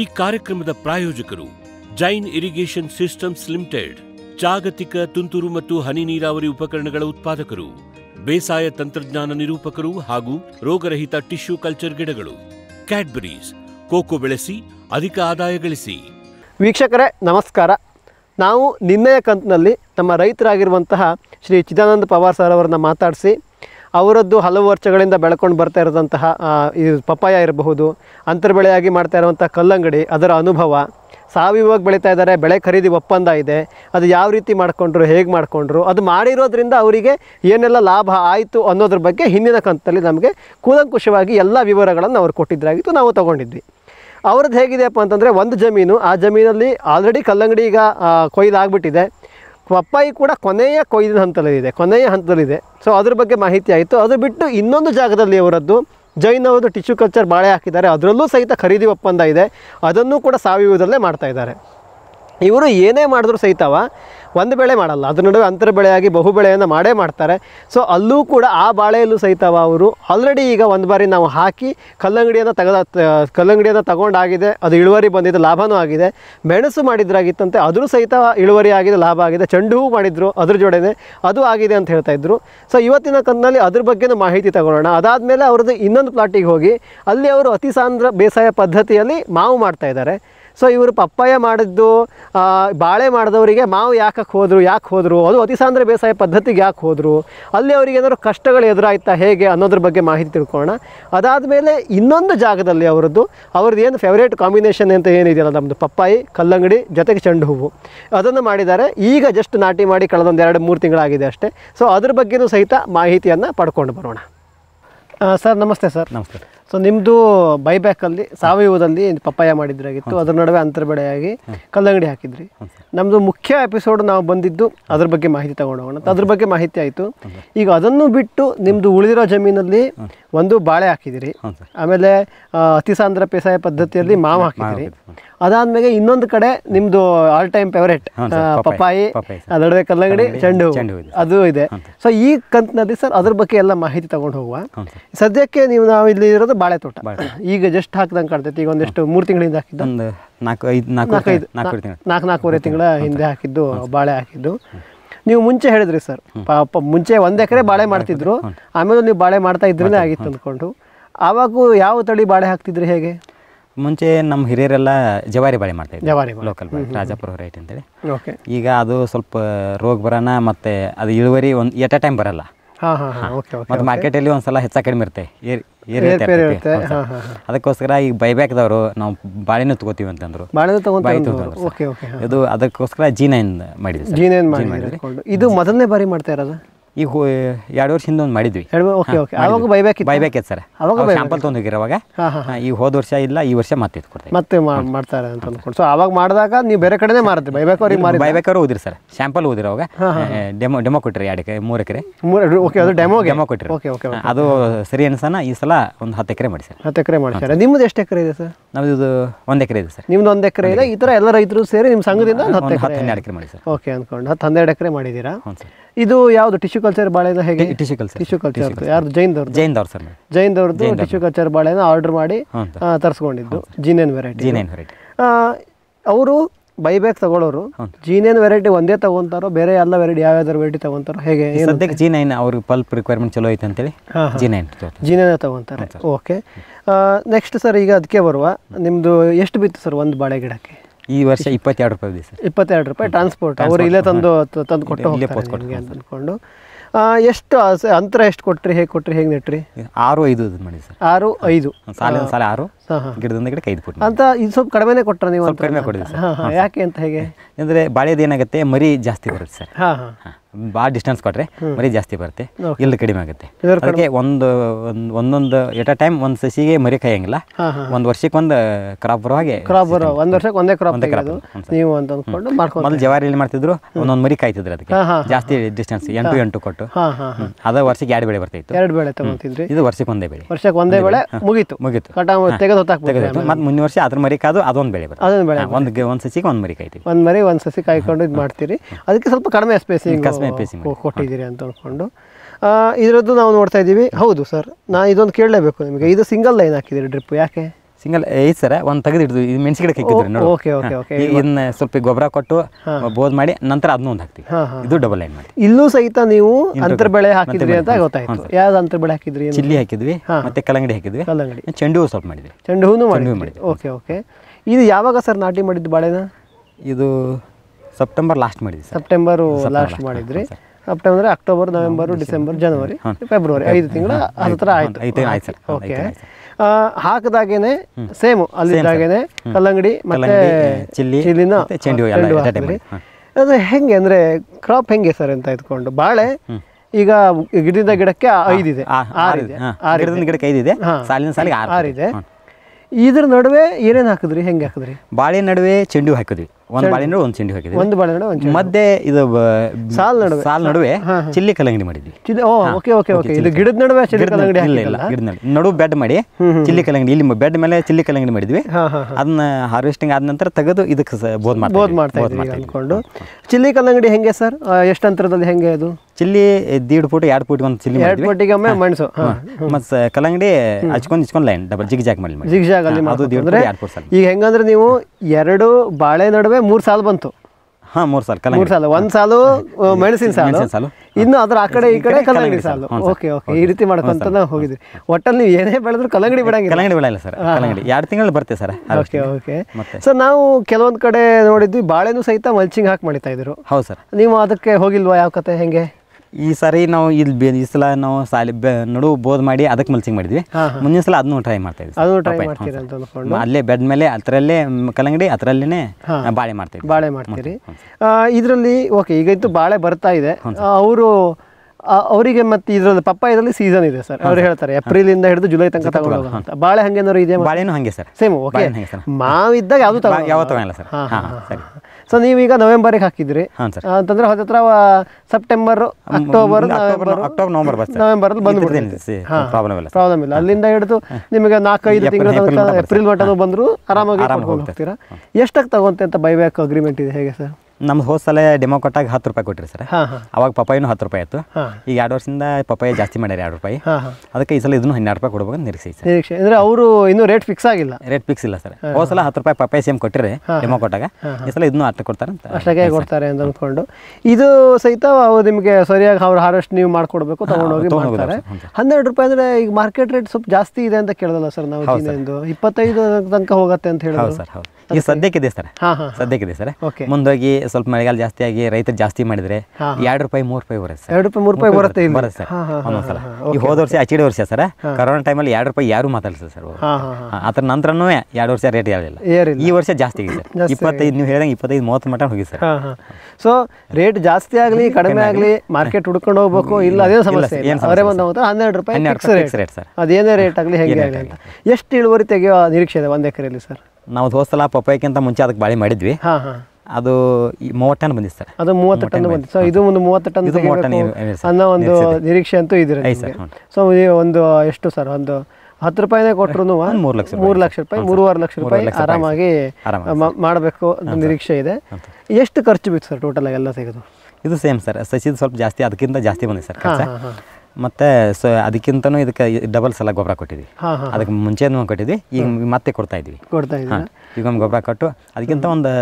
ಈ ಕಾರ್ಯಕ್ರಮದ ಪ್ರಾಯೋಜಕರು ಜೈನ್ ಇರಿಗೇಷನ್ ಸಿಸ್ಟಮ್ಸ್ ಲಿಮಿಟೆಡ್ ಜಾಗತಿಕ ತುಂತುರು ಮತ್ತು ಹನಿ ನೀರಾವರಿ ಉಪಕರಣಗಳ ಉತ್ಪಾದಕರು ಬೇಸಾಯ ತಂತ್ರಜ್ಞಾನ ನಿರೂಪಕರು ಹಾಗೂ ರೋಗರಹಿತ ಟಿಶ್ಯೂ ಕಲ್ಚರ್ ಗಿಡಗಳು ಕ್ಯಾಡ್ಬರೀಸ್ ಕೋಕೋ ಬೆಳೆಸಿ ಅಧಿಕ ಆದಾಯ ಗಳಿಸಿ ವೀಕ್ಷಕರೇ ನಮಸ್ಕಾರ ನಾವು ನಿನ್ನೆಯ ಕಂತಿನಲ್ಲಿ ನಮ್ಮ ರೈತರಾಗಿರುವಂತಹ ಶ್ರೀ ಚಿದಾನಂದ ಪವಾರ್ ಸರ್ ಅವರನ್ನು ಮಾತಾಡಿಸಿ ಅವರದ್ದು ಹಲವು ವರ್ಷಗಳಿಂದ ಬೆಳ್ಕೊಂಡು ಬರ್ತಾ ಇರೋದಂತಹ ಈ ಪಪ್ಪಾಯ ಇರಬಹುದು ಅಂತರ್ಬೆಳೆಯಾಗಿ ಬೆಳೆಯಾಗಿ ಮಾಡ್ತಾ ಇರುವಂಥ ಕಲ್ಲಂಗಡಿ ಅದರ ಅನುಭವ ಸಾವಯವವಾಗಿ ಬೆಳೀತಾ ಇದ್ದಾರೆ ಬೆಳೆ ಖರೀದಿ ಒಪ್ಪಂದ ಇದೆ ಅದು ಯಾವ ರೀತಿ ಮಾಡಿಕೊಂಡ್ರು ಹೇಗೆ ಮಾಡಿಕೊಂಡ್ರು ಅದು ಮಾಡಿರೋದ್ರಿಂದ ಅವರಿಗೆ ಏನೆಲ್ಲ ಲಾಭ ಆಯಿತು ಅನ್ನೋದ್ರ ಬಗ್ಗೆ ಹಿಂದಿನ ಕಂತಲ್ಲಿ ನಮಗೆ ಕೂಲಂಕುಷವಾಗಿ ಎಲ್ಲ ವಿವರಗಳನ್ನು ಅವ್ರು ಕೊಟ್ಟಿದ್ದರಾಗಿತ್ತು ನಾವು ತೊಗೊಂಡಿದ್ವಿ ಅವ್ರದ್ದು ಹೇಗಿದೆಯಪ್ಪ ಅಂತಂದರೆ ಒಂದು ಜಮೀನು ಆ ಜಮೀನಲ್ಲಿ ಆಲ್ರೆಡಿ ಕಲ್ಲಂಗಡಿ ಈಗ ಕೊಯ್ದಾಗ್ಬಿಟ್ಟಿದೆ ಪಪ್ಪಾಯಿ ಕೂಡ ಕೊನೆಯ ಕೊಯ್ದಿನ ಹಂತದಲ್ಲಿದೆ ಕೊನೆಯ ಹಂತದಲ್ಲಿದೆ ಸೊ ಅದ್ರ ಬಗ್ಗೆ ಮಾಹಿತಿ ಆಯಿತು ಅದು ಬಿಟ್ಟು ಇನ್ನೊಂದು ಜಾಗದಲ್ಲಿ ಅವರದ್ದು ಜೈನ್ ಅವರು ಟಿಶ್ಯೂ ಕಲ್ಚರ್ ಬಾಳೆ ಹಾಕಿದ್ದಾರೆ ಅದರಲ್ಲೂ ಸಹಿತ ಖರೀದಿ ಒಪ್ಪಂದ ಇದೆ ಅದನ್ನು ಕೂಡ ಸಾವಯವದಲ್ಲೇ ಮಾಡ್ತಾ ಇದ್ದಾರೆ ಇವರು ಏನೇ ಮಾಡಿದ್ರು ಸಹಿತವ ಒಂದು ಬೆಳೆ ಮಾಡಲ್ಲ ಅದ್ರ ನಡುವೆ ಅಂತರ ಬೆಳೆಯಾಗಿ ಬಹು ಬೆಳೆಯನ್ನು ಮಾಡೇ ಮಾಡ್ತಾರೆ ಸೊ ಅಲ್ಲೂ ಕೂಡ ಆ ಬಾಳೆಯಲ್ಲೂ ಸಹಿತವ ಅವರು ಆಲ್ರೆಡಿ ಈಗ ಒಂದು ಬಾರಿ ನಾವು ಹಾಕಿ ಕಲ್ಲಂಗಡಿಯನ್ನು ತೆಗೆದ ಕಲ್ಲಂಗಡಿಯನ್ನು ತಗೊಂಡಾಗಿದೆ ಅದು ಇಳುವರಿ ಬಂದಿದ್ದು ಲಾಭವೂ ಆಗಿದೆ ಮೆಣಸು ಮಾಡಿದ್ರಾಗಿತ್ತಂತೆ ಅದರೂ ಸಹಿತ ಇಳುವರಿ ಆಗಿದೆ ಲಾಭ ಆಗಿದೆ ಚೆಂಡು ಹೂ ಮಾಡಿದ್ರು ಅದ್ರ ಜೋಡೆನೆ ಅದು ಆಗಿದೆ ಅಂತ ಹೇಳ್ತಾ ಇದ್ರು ಸೊ ಇವತ್ತಿನ ಕಂತಿನಲ್ಲಿ ಅದ್ರ ಬಗ್ಗೆನೂ ಮಾಹಿತಿ ತಗೊಳ್ಳೋಣ ಅದಾದಮೇಲೆ ಅವ್ರದ್ದು ಇನ್ನೊಂದು ಪ್ಲಾಟಿಗೆ ಹೋಗಿ ಅಲ್ಲಿ ಅವರು ಅತಿ ಸಾಂದ್ರ ಬೇಸಾಯ ಪದ್ಧತಿಯಲ್ಲಿ ಮಾವು ಮಾಡ್ತಾ ಇದ್ದಾರೆ ಸೊ ಇವರು ಪಪ್ಪಾಯ ಮಾಡಿದ್ದು ಬಾಳೆ ಮಾಡಿದವರಿಗೆ ಮಾವು ಯಾಕೆ ಹೋದರು ಯಾಕೆ ಹೋದರು ಅದು ಅತಿಸಾಂದ್ರ ಬೇಸಾಯ ಪದ್ಧತಿಗೆ ಯಾಕೆ ಹೋದರು ಅಲ್ಲಿ ಅವರಿಗೆ ಏನಾದ್ರು ಕಷ್ಟಗಳು ಎದುರಾಯ್ತಾ ಹೇಗೆ ಅನ್ನೋದ್ರ ಬಗ್ಗೆ ಮಾಹಿತಿ ತಿಳ್ಕೊಳ್ಳೋಣ ಅದಾದಮೇಲೆ ಇನ್ನೊಂದು ಜಾಗದಲ್ಲಿ ಅವರದ್ದು ಅವ್ರದ್ದು ಏನು ಫೇವ್ರೇಟ್ ಕಾಂಬಿನೇಷನ್ ಅಂತ ಏನಿದೆಯಲ್ಲ ನಮ್ಮದು ಪಪ್ಪಾಯಿ ಕಲ್ಲಂಗಡಿ ಜೊತೆಗೆ ಚೆಂಡು ಹೂವು ಅದನ್ನು ಮಾಡಿದ್ದಾರೆ ಈಗ ಜಸ್ಟ್ ನಾಟಿ ಮಾಡಿ ಕಳೆದೊಂದು ಎರಡು ಮೂರು ತಿಂಗಳಾಗಿದೆ ಅಷ್ಟೇ ಸೊ ಅದ್ರ ಬಗ್ಗೆಯೂ ಸಹಿತ ಮಾಹಿತಿಯನ್ನು ಪಡ್ಕೊಂಡು ಬರೋಣ ಸರ್ ನಮಸ್ತೆ ಸರ್ ನಮಸ್ತೆ ಸೊ ನಿಮ್ಮದು ಬೈಬ್ಯಾಕಲ್ಲಿ ಸಾವಯವದಲ್ಲಿ ಪಪ್ಪಾಯ ಮಾಡಿದ್ರಾಗಿತ್ತು ಅದ್ರ ನಡುವೆ ಅಂತರ್ಬೆಳೆಯಾಗಿ ಕಲ್ಲಂಗಡಿ ಹಾಕಿದ್ರಿ ನಮ್ಮದು ಮುಖ್ಯ ಎಪಿಸೋಡ್ ನಾವು ಬಂದಿದ್ದು ಅದ್ರ ಬಗ್ಗೆ ಮಾಹಿತಿ ತಗೊಂಡೋಗೋಣ ಅದ್ರ ಬಗ್ಗೆ ಮಾಹಿತಿ ಆಯಿತು ಈಗ ಅದನ್ನು ಬಿಟ್ಟು ನಿಮ್ಮದು ಉಳಿದಿರೋ ಜಮೀನಲ್ಲಿ ಒಂದು ಬಾಳೆ ಹಾಕಿದಿರಿ ಆಮೇಲೆ ಅತಿ ಸಾಂದ್ರ ಬೇಸಾಯ ಪದ್ಧತಿಯಲ್ಲಿ ಮಾವು ಹಾಕಿದಿರಿ ಅದಾದ್ಮೇಲೆ ಇನ್ನೊಂದು ಕಡೆ ನಿಮ್ಮದು ಆಲ್ ಟೈಮ್ ಫೇವರೇಟ್ ಪಪ್ಪಾಯಿ ಅದೊಡವೆ ಕಲ್ಲಂಗಡಿ ಚೆಂಡು ಅದು ಇದೆ ಸೊ ಈ ಕಂತಿನಲ್ಲಿ ಸರ್ ಅದ್ರ ಬಗ್ಗೆ ಎಲ್ಲ ಮಾಹಿತಿ ತಗೊಂಡು ಹೋಗುವ ಸದ್ಯಕ್ಕೆ ನೀವು ನಾವು ಇಲ್ಲಿ ಇರೋದು ಬಾಳೆ ತೋಟ ಈಗ ಜಸ್ಟ್ ಹಾಕ್ದಂಗೆ ಕಾಣ್ತೈತಿ ಈಗ ಒಂದಿಷ್ಟು ಮೂರು ತಿಂಗಳಿಂದ ಹಾಕಿದ್ದ ನಾಲ್ಕು ಐದು ನಾಲ್ಕು ನಾಲ್ಕು ನಾಲ್ಕೂವರೆ ತಿಂಗಳ ಹಿಂದೆ ಹಾಕಿದ್ದು ಬಾಳೆ ಹಾಕಿದ್ದು ನೀವು ಮುಂಚೆ ಹೇಳಿದ್ರಿ ಸರ್ ಪಾಪ ಮುಂಚೆ ಒಂದು ಎಕರೆ ಬಾಳೆ ಮಾಡ್ತಿದ್ರು ಆಮೇಲೆ ನೀವು ಬಾಳೆ ಮಾಡ್ತಾ ಇದ್ರೇ ಆಗಿತ್ತು ಅಂದ್ಕೊಂಡು ಆವಾಗೂ ಯಾವ ತಳಿ ಬಾಳೆ ಹಾಕ್ತಿದ್ರಿ ಹೇಗೆ ಮುಂಚೆ ನಮ್ಮ ಹಿರಿಯರೆಲ್ಲ ಜವಾರಿ ಬಾಳೆ ಮಾಡ್ತಾ ಜವಾರಿ ಲೋಕಲ್ ಬಾಳೆ ರಾಜಾಪುರ ವೆರೈಟಿ ಅಂತೇಳಿ ಈಗ ಅದು ಸ್ವಲ್ಪ ರೋಗ ಬರೋಣ ಮತ್ತು ಅದು ಇಳುವರಿ ಒಂದು ಎಟ್ ಅ ಟೈಮ್ ಬರಲ್ಲ ಮತ್ತೆ ಮಾರ್ಕೆಟಲ್ಲಿ ಅಲ್ಲಿ ಸಲ ಹೆಚ್ಚು ಕಡಿಮೆ ಇರುತ್ತೆ ಅದಕ್ಕೋಸ್ಕರ ಈಗ ದವರು ನಾವು ಬಾಳೆನೂ ತಗೋತೀವಿ ಅಂತಂದ್ರು ಇದು ಅದಕ್ಕೋಸ್ಕರ ಜೀನ ಮಾಡಿದ್ರು ಮಾಡಿದ್ರಿ ಇದು ಮೊದಲನೇ ಬಾರಿ ಮಾಡ್ತಾ ಇರೋದು ಈಗ ಎರಡು ವರ್ಷ ಹಿಂದೊಂದು ಮಾಡಿದ್ವಿ ಓಕೆ ಓಕೆ ಬೈಬ್ಯಾಕ್ ಸರ್ ಅವಾಗ ಸ್ಯಾಂಪಲ್ ತೊಗೊಂಡು ಅವಾಗ ಈಗ ಹೋದ ವರ್ಷ ಇಲ್ಲ ಈ ವರ್ಷ ಮತ್ತೆ ಮತ್ತೆ ಮಾಡ್ತಾರೆ ಅಂತ ಸೊ ಅವಾಗ ಮಾಡಿದಾಗ ನೀವು ಬೇರೆ ಕಡೆನೇ ಬೈಬ್ಯಾಕ್ ಓದಿರಿ ಸರ್ ಸ್ಯಾಂಪಲ್ ಓದಿರ ಅವಾಗ ಡೆಮೋ ಡೆಮೋ ಕೊಟ್ಟಿರಿ ಎರಡು ಎಕರೆ ಮೂರು ಎಕರೆ ಮೂರು ಓಕೆ ಅದು ಡೆಮೋ ಡೆಮೋ ಕೊಟ್ಟಿರಿ ಓಕೆ ಓಕೆ ಅದು ಸರಿ ಅನ್ಸನ ಈ ಸಲ ಒಂದು ಹತ್ತು ಎಕರೆ ಮಾಡಿ ಸರ್ ಹತ್ತು ಎಕರೆ ಮಾಡಿ ಸರ್ ಎಷ್ಟು ಎಕರೆ ಇದೆ ಸರ್ ನಮ್ದು ಇದು ಒಂದು ಎಕರೆ ಇದೆ ಸರ್ ನಿಮ್ದು ಒಂದು ಎಕರೆ ಇದೆ ಈ ತರ ಎಲ್ಲ ರೈತರು ಸೇರಿ ನಿಮ್ಮ ಸಂಘದಿಂದ ಹತ್ತು ಹನ್ನೆರಡು ಎಕರೆ ಮಾಡಿ ಸರ್ ಓಕೆ ಅಂದ್ಕೊಂಡು ಹತ್ತು ಹನ್ನೆರಡು ಎಕರೆ ಮಾಡಿದೀರಾ ಹ್ಞೂ ಸರ್ ಇದು ಯಾವ್ದು ಟಿಶ್ಯೂ ಕಲ್ಚರ್ ಬಾಳೆದ ಹೇಗೆ tissue culture tissue culture Jain ಜೈನ್ದವ್ರದ್ದು ಸರ್ ಟಿಶ್ಯೂ ಕಲ್ಚರ್ ಬಾಳೆನ ಆರ್ಡರ್ ಮಾಡಿ ತರಿಸ್ಕೊಂಡಿದ್ದು ಜೀನಿಯನ್ ವೆರೈಟಿ ಜೀನಿಯನ್ ವೆರೈಟಿ ಅವರು ಬೈಬ್ಯಾಕ್ ತಗೊಳ್ಳೋರು ಜೀನಿಯನ್ ವೆರೈಟಿ ಒಂದೇ ತಗೊಂತಾರೋ ಬೇರೆ ಎಲ್ಲ ವೆರೈಟಿ ಯಾವ್ಯಾವ ವೆರೈಟಿ ತಗೊಂತಾರೋ ಹೇಗೆ ಸದ್ಯಕ್ಕೆ ಪಲ್ಪ್ ರಿಕ್ವೈರ್ಮೆಂಟ್ ಚಲೋ ಐತೆ ಅಂತೇಳಿ ಜೀನೈನ್ ನೈನ್ ತಗೊಂತಾರೆ ಓಕೆ ನೆಕ್ಸ್ಟ್ ಸರ್ ಈಗ ಅದಕ್ಕೆ ಬರುವ ನಿಮ್ಮದು ಎಷ್ಟು ಬಿತ್ತು ಸರ್ ಒಂದು ಬಾಳೆ ಗಿಡಕ್ಕೆ ಈ ವರ್ಷ ಇಪ್ಪತ್ತೆರಡು ರೂಪಾಯಿ ಸರ್ ಇಪ್ಪತ್ತೆರಡು ರೂಪಾಯಿ ಟ್ರಾನ್ಸ್ಪೋರ್ಟ್ ಅವರು ಇಲ್ಲೇ ತಂದು ತಂದು ಕೊಟ್ಟು ಅಂತ ಅಂದ್ಕೊಂಡು ಎಷ್ಟು ಅಂತರ ಎಷ್ಟು ಕೊಟ್ರಿ ಹೇಗೆ ಕೊಟ್ರಿ ಹೇಗೆ ನೆಟ್ರಿ ಆರು ಐದು ಮಾಡಿ ಸರ್ ಆರು ಐದು ಸಾಲ ಆರು ಗಿಡದಿಂದ ಗಿಡ ಕೈದು ಕೊಟ್ಟು ಅಂತ ಇದು ಸ್ವಲ್ಪ ಕಡಿಮೆನೇ ಕೊಟ್ಟರೆ ನೀವು ಸ್ವಲ್ಪ ಕಡಿಮೆ ಕೊಡಿ ಸರ್ ಯಾಕೆ ಅಂತ ಹೇಗೆ ಅಂದರೆ ಬಾಳೆದು ಏನಾಗುತ್ತೆ ಮರಿ ಜಾಸ್ತಿ ಬರುತ್ತೆ ಸರ್ ಭಾಳ ಡಿಸ್ಟೆನ್ಸ್ ಕೊಟ್ಟರೆ ಮರಿ ಜಾಸ್ತಿ ಬರುತ್ತೆ ಇಲ್ಲಿ ಕಡಿಮೆ ಆಗುತ್ತೆ ಅದಕ್ಕೆ ಒಂದು ಒಂದೊಂದು ಎಟ್ ಅ ಟೈಮ್ ಒಂದು ಸಸಿಗೆ ಮರಿ ಕಾಯಂಗಿಲ್ಲ ಒಂದು ವರ್ಷಕ್ಕೆ ಒಂದು ಕ್ರಾಪ್ ಬರುವಾಗೆ ಕ್ರಾಪ್ ಬರೋ ಒಂದು ವರ್ಷಕ್ಕೆ ಒಂದೇ ಕ್ರಾಪ್ ಒಂದೇ ಕ್ರಾಪ್ ನೀವು ಅಂತ ಅಂದ್ಕೊಂಡು ಮಾಡ್ಕೊಂಡು ಮೊದಲು ಜವಾರಿ ಇಲ್ಲಿ ಮಾಡ್ತಿದ್ರು ಒಂದೊಂದು ಮರಿ ಕಾಯ್ತಿದ್ರು ಅದಕ್ಕೆ ಜಾಸ್ತಿ ಡಿಸ್ಟೆನ್ಸ್ ಎಂಟು ಎಂಟು ಕೊಟ್ಟು ಅದ ವರ್ಷಕ್ಕೆ ಎರಡು ಬೆಳೆ ಬರ್ತಿತ್ತು ಎರಡು ಬೆಳೆ ತಗೊಂತಿದ್ರಿ ಇದು ವರ್ಷಕ್ಕೆ ಒಂದೇ ಬೆಳೆ ವರ್ಷಕ್ಕೆ ಒಂದೇ ಬೆಳೆ ಮುಗೀತು ಮುಗೀತು ಕಟಾವು ತೆಗೆದು ಮತ್ತೆ ಮುಂದಿನ ವರ್ಷ ಅದ್ರ ಮರಿ ಕಾದು ಅದೊಂದು ಬೆಳೆ ಬರ್ತದೆ ಅದೊಂದು ಬೆಳೆ ಒಂದು ಒಂದು ಸಸಿಗೆ ಒಂದು ಮರಿ ಕಾಯ್ತೀವಿ ಒಂದು ಮರಿ ಒಂದು ಸಸಿ ಕಾಯ್ಕೊಂಡು ಇದು ಮಾಡ್ತೀರಿ ಅದಕ್ಕೆ ಸ್ವಲ್ಪ ಕಡಿಮೆ ಸ್ಪೇಸಿಂಗ್ ಕಡಿಮೆ ಕೊಟ್ಟಿದ್ದೀರಿ ಅಂತ ಅಂದ್ಕೊಂಡು ಇದರದ್ದು ನಾವು ನೋಡ್ತಾ ಇದ್ದೀವಿ ಹೌದು ಸರ್ ನಾ ಇದೊಂದು ಕೇಳಲೇಬೇಕು ನಿಮಗೆ ಇದು ಸಿಂಗಲ್ ಲೈನ್ ಹಾಕಿದ್ದೀರಿ ಡ್ರಿಪ್ ಯಾಕೆ ಸಿಂಗಲ್ ಐದು ಸರ ಒಂದು ತೆಗೆದು ಹಿಡಿದು ಇದು ಮೆಣಸಿನ ಗಿಡಕ್ಕೆ ಹಾಕಿದ್ರೆ ನೋಡಿ ಇದನ್ನ ಸ್ವಲ್ಪ ಗೊಬ್ಬರ ಕೊಟ್ಟು ಬೋದ್ ಮಾಡಿ ನಂತರ ಅದನ್ನ ಒಂದು ಹಾಕ್ತೀವಿ ಇದು ಡಬಲ್ ಲೈನ್ ಮಾಡಿ ಇಲ್ಲೂ ಸಹಿತ ನೀವು ಅಂತರ ಬೆಳೆ ಹಾಕಿದ್ರಿ ಅಂತ ಗೊತ್ತಾಯ್ತು ಯಾವ್ದು ಅಂತರ ಬೆಳೆ ಹಾಕಿದ್ರಿ ಚಿಲ್ಲಿ ಹಾಕಿದ್ವಿ ಮತ್ತೆ ಕಲಂಗಡಿ ಹಾಕಿದ್ವಿ ಕಲಂಗಡಿ ಚೆಂಡು ಹೂ ಸ್ವಲ್ಪ ಮಾಡಿದ್ವಿ ಚೆಂಡು ಹೂನು ಮಾಡಿದ್ವಿ ಓಕೆ ಓಕೆ ಇದು ಯಾವಾಗ ಸರ್ ನಾಟಿ ಮಾಡಿದ್ದು ಬಾಳೆನ ಇದು ಸೆಪ್ಟೆಂಬರ್ ಲಾಸ್ಟ್ ಮಾಡಿದ್ವಿ ಸೆಪ್ಟೆಂಬರ್ ಲಾಸ್ಟ್ ಮಾಡಿದ್ರಿ ಸೆಪ್ಟೆಂಬರ್ ಅಕ್ಟೋಬರ್ ನವೆಂಬರ್ ಡಿಸೆಂಬರ್ ಜನವರಿ ಫೆಬ್ರವರಿ ಐದು ತಿಂಗಳ ಹತ್ರ ಆಯ್ತು ಓಕೆ ಹಾಕದಾಗೇನೆ ಸೇಮ್ ಅಲ್ಲಿದ್ದಾಗೇನೆ ಕಲ್ಲಂಗಡಿ ಮತ್ತೆ ಚಿಲ್ಲಿ ಚಿಲ್ಲಿನ ಚೆಂಡು ಅದು ಹೆಂಗೆ ಅಂದ್ರೆ ಕ್ರಾಪ್ ಹೆಂಗೆ ಸರ್ ಅಂತ ಇದ್ಕೊಂಡು ಬಾಳೆ ಈಗ ಗಿಡದಿಂದ ಗಿಡಕ್ಕೆ ಐದಿದೆ ಗಿಡಕ್ಕೆ ಐದಿದೆ ಆರಿದೆ ಇದ್ರ ನಡುವೆ ಏನೇನು ಹಾಕಿದ್ರಿ ಹೆಂಗೆ ಹಾಕಿದ್ರಿ ಬಾಳೆ ನಡುವೆ ಚೆಂಡು ಹಾಕಿದ್ವಿ ಒಂದು ಬಾಳೆ ನಡುವೆ ಒಂದು ಚೆಂಡು ಹಾಕಿದ್ವಿ ಒಂದು ಬಾಳೆ ನಡುವೆ ಮಧ್ಯೆ ಇದು ಸಾಲ್ ನಡುವೆ ಸಾಲ್ ನಡುವೆ ಚಿಲ್ಲಿ ಕಲ್ಲಂಗಡಿ ಮಾಡಿದ್ವಿ ಇದು ಗಿಡದ ನಡುವೆ ಚಿಲ್ಲಿ ಕಲ್ಲಂಗಡಿ ಗಿಡದ ನಡುವೆ ಬೆಡ್ ಮಾಡಿ ಚಿಲ್ಲಿ ಕಲ್ಲಂಗಡಿ ಇಲ್ಲಿ ಬೆಡ್ ಮೇಲೆ ಚಿಲ್ಲಿ ಕಲ್ಲಂಗಡಿ ಮಾಡಿದ್ವಿ ಅದನ್ನ ಹಾರ್ವೆಸ್ಟಿಂಗ್ ಆದ ನಂತರ ತೆಗೆದು ಇದಕ್ಕೆ ಬೋದ್ ಮಾಡ್ತಾರೆ ಬೋದ್ ಚಿಲ್ಲಿ ಕಲ್ಲಂಗಡಿ ಹೆಂಗೆ ಸರ್ ಎಷ್ಟು ಅಂತರದಲ್ಲಿ ಹೆಂಗೆ ಅದು ಚಿಲ್ಲಿ ದೀಡ್ ಫುಟ್ ಎರಡು ಫುಟ್ ಒಂದು ಚಿಲ್ಲಿ ಎರಡು ಫುಟ್ಟಿಗೆ ಒಮ್ಮೆ ಮಣಸು ಮತ್ತೆ ಕಲ್ಲಂಗಡಿ ಹಚ್ಕೊಂಡು ಹಚ್ಕೊಂಡು ಲೈನ್ ಡಬಲ್ ಜಿಗ್ ಜಾಗ್ ಮಾಡಿ ಜಿಗ್ ಜಾಗ್ ಅಲ್ಲಿ ಈಗ ಹೆಂಗಂದ್ರೆ ನೀವು ಎರಡು ಬಾಳೆ ನಡುವೆ ಮೂರು ಸಾಲ ಬಂತು ಹಾ ಮೂರು ಸಾಲ ಕಲಂಗಡಿ ಮೂರು ಸಾಲು ಒಂದ್ ಸಾಲು ಮೆಣಸಿನ ಸಾಲು ಸಾಲು ಇನ್ನು ಅದ್ರ ಆ ಕಡೆ ಈ ಕಡೆ ಕಲ್ಲಂಗಡಿ ಸಾಲು ಓಕೆ ಓಕೆ ಈ ರೀತಿ ಮಾಡ್ಕೊಂತ ನಾವು ಹೋಗಿದ್ವಿ ಒಟ್ಟಲ್ಲಿ ನೀವು ಏನೇ ಬೆಳೆದ್ರು ಕಲ್ಲಂಗಡಿ ಬಿಡಂಗಿಲ್ಲ ಕಲ್ಲಂಗಡಿ ಬೆಳೆಯಲ್ಲ ಸರ್ ಕಲ್ಲಂಗಡಿ ಎರಡು ತಿಂಗಳು ಬರ್ತೇವೆ ಸರ್ ಓಕೆ ಓಕೆ ಸರ್ ನಾವು ಕೆಲವೊಂದು ಕಡೆ ನೋಡಿದ್ವಿ ಬಾಳೆನೂ ಸಹಿತ ಮಲ್ಚಿಂಗ್ ಹಾಕಿ ಮಾಡಿತಾ ಇದ್ರು ಹೌದು ಸರ್ ನೀವು ಅದಕ್ಕೆ ಹೋಗಿಲ್ವಾ ಯಾವ ಕತೆ ಹೆಂಗೆ ಈ ಸರಿ ನಾವು ಇಲ್ಲಿ ಈ ಸಲ ನಾವು ಸಾಲಿ ನಡು ಬೋದ್ ಮಾಡಿ ಅದಕ್ಕೆ ಮಲ್ಸಿಂಗ್ ಮಾಡಿದ್ವಿ ಮುಂದಿನ ಸಲ ಅದನ್ನು ಟ್ರೈ ಮಾಡ್ತಾ ಇದ್ವಿ ಅಲ್ಲೇ ಬೆಡ್ ಮೇಲೆ ಅದರಲ್ಲೇ ಕಲ್ಲಂಗಡಿ ಅದರಲ್ಲೇ ಬಾಳೆ ಮಾಡ್ತೀವಿ ಬಾಳೆ ಮಾಡ್ತೀರಿ ಇದರಲ್ಲಿ ಓಕೆ ಈಗ ಇತ್ತು ಬಾಳೆ ಬರ್ತಾ ಇದೆ ಅವರು ಅವರಿಗೆ ಮತ್ತೆ ಇದ್ರಲ್ಲಿ ಪಪ್ಪ ಇದರಲ್ಲಿ ಸೀಸನ್ ಇದೆ ಸರ್ ಅವ್ರು ಹೇಳ್ತಾರೆ ಏಪ್ರಿಲ್ ಇಂದ ಹಿಡಿದು ಜುಲೈ ತನಕ ತಗೊಂಡು ಅಂತ ಬಾಳೆ ಹಂಗೇನಾದ್ರು ಇದೆ ಬಾಳೆನೂ ಹಂಗೆ ಸರ್ ಸೇಮ್ ಓಕೆ ಮಾವಿದ್ದಾಗ ಯಾವುದು ಯಾವ ತಗೊಳ್ಳಲ್ಲ ಸರ್ ಸರಿ ಸೊ ನೀವೀಗ ನವೆಂಬರ್ ಹಾಕಿದ್ರಿ ಅಂತಂದ್ರೆ ಹತ್ರ September October November November problem ಇಲ್ಲ ಅಲ್ಲಿಂದ ಹಿಡಿದು ನಿಮಗೆ ನಾಲ್ಕೈದು ತಿಂಗಳ ಏಪ್ರಿಲ್ ಮಟ್ಟನೂ ಬಂದ್ರು ಆರಾಮಾಗಿ ಹೋಗ್ತೀರಾ ಎಷ್ಟಾಗ್ ಅಂತ ಬೈಬ್ಯಾಕ್ ಅಗ್ರಿಮೆಂಟ್ ಇದೆ ಹೇಗೆ ಸರ್ ನಮ್ದು ಹೋದ ಸಲ ಡೆಮೋ ಕೊಟ್ಟಾಗ ಹತ್ತು ರೂಪಾಯಿ ಕೊಟ್ಟಿರಿ ಸರ್ ಅವಾಗ ಪಪ್ಪಾಯಿನೂ ಹತ್ತು ರೂಪಾಯಿ ಆಯ್ತು ಈಗ ಎರಡು ವರ್ಷದಿಂದ ಪಪ್ಪಾಯಿ ಜಾಸ್ತಿ ಮಾಡ್ಯಾರ ಎರಡು ರೂಪಾಯಿ ಅದಕ್ಕೆ ಈ ಸಲ ಇದನ್ನು ಹನ್ನೆರಡು ರೂಪಾಯಿ ಕೊಡ್ಬೇಕು ಅಂತ ನಿರೀಕ್ಷೆ ನಿರೀಕ್ಷೆ ಅವರು ಇನ್ನೂ ರೇಟ್ ಫಿಕ್ಸ್ ಆಗಿಲ್ಲ ರೇಟ್ ಫಿಕ್ಸ್ ಇಲ್ಲ ಸರ್ ಹೋದ ಸಲ ಹತ್ತು ರೂಪಾಯಿ ಪಪ್ಪಾಯಿ ಸೇಮ್ ಕೊಟ್ಟಿರಿ ಡೆಮೋ ಕೊಟ್ಟಾಗ ಈ ಸಲ ಇದನ್ನು ಅಷ್ಟು ಕೊಡ್ತಾರೆ ಅಂತ ಅಷ್ಟಾಗೆ ಕೊಡ್ತಾರೆ ಅಂತ ಅಂದ್ಕೊಂಡು ಇದು ಸಹಿತ ಅವ್ರು ನಿಮಗೆ ಸರಿಯಾಗಿ ಅವ್ರ ಹಾರ್ವೆಸ್ಟ್ ನೀವು ಮಾಡ್ಕೊಡ್ಬೇಕು ತೊಗೊಂಡೋಗಿ ಮಾಡ್ತಾರೆ ಹನ್ನೆರಡು ರೂಪಾಯಿ ಅಂದ್ರೆ ಈಗ ಮಾರ್ಕೆಟ್ ರೇಟ್ ಸ್ವಲ್ಪ ಜಾಸ್ತಿ ಇದೆ ಅಂತ ಕೇಳಿದಲ್ಲ ಸರ್ ನಾವು ಇಪ್ಪತ್ತೈದು ತನಕ ಹೋಗುತ್ತೆ ಅಂತ ಹೇಳಿದ್ರು ಸರ್ ಹೌದು ಈಗ ಸದ್ಯಕ್ಕಿದೆ ಸರ್ ಸದ್ಯಕ್ಕಿದೆ ಸರ್ ಮುಂದೋಗಿ ಸ್ವಲ್ಪ ಮಳೆಗಾಲ ಜಾಸ್ತಿ ಆಗಿ ರೈತರು ಜಾಸ್ತಿ ಮಾಡಿದ್ರೆ ಎರಡು ರೂಪಾಯಿ ಮೂರು ರೂಪಾಯಿ ಬರುತ್ತೆ ಎರಡು ರೂಪಾಯಿ ಮೂರು ರೂಪಾಯಿ ಬರುತ್ತೆ ಬರುತ್ತೆ ಸರ್ ಒಂದೊಂದ್ಸಲ ಈ ಹೋದ ವರ್ಷ ಆಚೆಡೆ ವರ್ಷ ಸರ್ ಕರೋನಾ ಟೈಮಲ್ಲಿ ಎರಡು ರೂಪಾಯಿ ಯಾರು ಮಾತಾಡಿಲ್ಲ ಸರ್ ಅದ್ರ ನಂತರನೂ ಎರಡು ವರ್ಷ ರೇಟ್ ಯಾರಿಲ್ಲ ಈ ವರ್ಷ ಜಾಸ್ತಿ ಆಗಿದೆ ಸರ್ ಇಪ್ಪತ್ತೈದು ನೀವು ಹೇಳಿದಂಗೆ ಇಪ್ಪತ್ತೈದು ಮೂವತ್ತು ಮಟ್ಟ ಹೋಗಿ ಸರ್ ಸೊ ರೇಟ್ ಜಾಸ್ತಿ ಆಗಲಿ ಕಡಿಮೆ ಆಗಲಿ ಮಾರ್ಕೆಟ್ ಹುಡ್ಕೊಂಡು ಹೋಗ್ಬೇಕು ಇಲ್ಲ ಅದೇ ಸಮಸ್ಯೆ ಅವರೇ ಬಂದ ಹನ್ನೆರಡು ರೂಪಾಯಿ ರೇಟ್ ಸರ್ ಅದೇನೇ ರೇಟ್ ಆಗಲಿ ಹೇಗೆ ಎಷ್ಟು ಇಳುವರಿ ತೆಗೆಯುವ ನಿರೀಕ್ಷೆ ಇದೆ ಒಂದು ಎಕರೆಯಲ್ಲಿ ಸರ್ ನಾವು ಹೋದ ಸಲ ಪಪ್ಪಾಯಕ್ಕಿಂತ ಮುಂಚೆ ಅದಕ್ಕೆ ಬಾಳಿ ಮಾಡಿದ್ವಿ ಅದು ಮೂವತ್ತು ಟನ್ ಬಂದಿತ್ತು ಸರ್ ಅದು ಮೂವತ್ತು ಟನ್ ಬಂದಿತ್ತು ಸೊ ಇದು ಒಂದು ಮೂವತ್ತು ಟನ್ ಅನ್ನೋ ಒಂದು ನಿರೀಕ್ಷೆ ಅಂತೂ ಇದ್ರೆ ಸೊ ಒಂದು ಎಷ್ಟು ಸರ್ ಒಂದು ಹತ್ತು ರೂಪಾಯಿನೇ ಕೊಟ್ಟರು ಮೂರು ಲಕ್ಷ ಮೂರು ಲಕ್ಷ ರೂಪಾಯಿ ಮೂರುವರೆ ಲಕ್ಷ ರೂಪಾಯಿ ಆರಾಮಾಗಿ ಮಾಡಬೇಕು ಅಂತ ನಿರೀಕ್ಷೆ ಇದೆ ಎಷ್ಟು ಖರ್ಚು ಬಿತ್ತು ಸರ್ ಟೋಟಲ್ ಎಲ್ಲ ಸಿಗೋದು ಇದು ಸೇಮ್ ಸರ್ ಸಸಿದು ಸ್ವಲ್ಪ ಜಾಸ್ತಿ ಅದಕ್ಕಿಂತ ಜಾಸ್ತಿ ಬಂದಿದೆ ಸರ್ ಮತ್ತೆ ಸೊ ಅದಕ್ಕಿಂತನೂ ಇದಕ್ಕೆ ಡಬಲ್ ಸಲ ಗೊಬ್ಬರ ಕೊಟ್ಟಿದ್ವಿ ಅದಕ್ಕೆ ಮುಂಚೆನೂ ಕೊಟ್ಟಿದ್ವಿ ಈಗ ಮತ್ತೆ ಕೊಡ್ತಾ ಇದ್ವಿ ಕೊಡ್ತಾ ಇದ್ವಿ ಈಗ ಗೊಬ್ಬರ ಕೊಟ್ಟು ಅದಕ್ಕಿಂತ ಒಂದು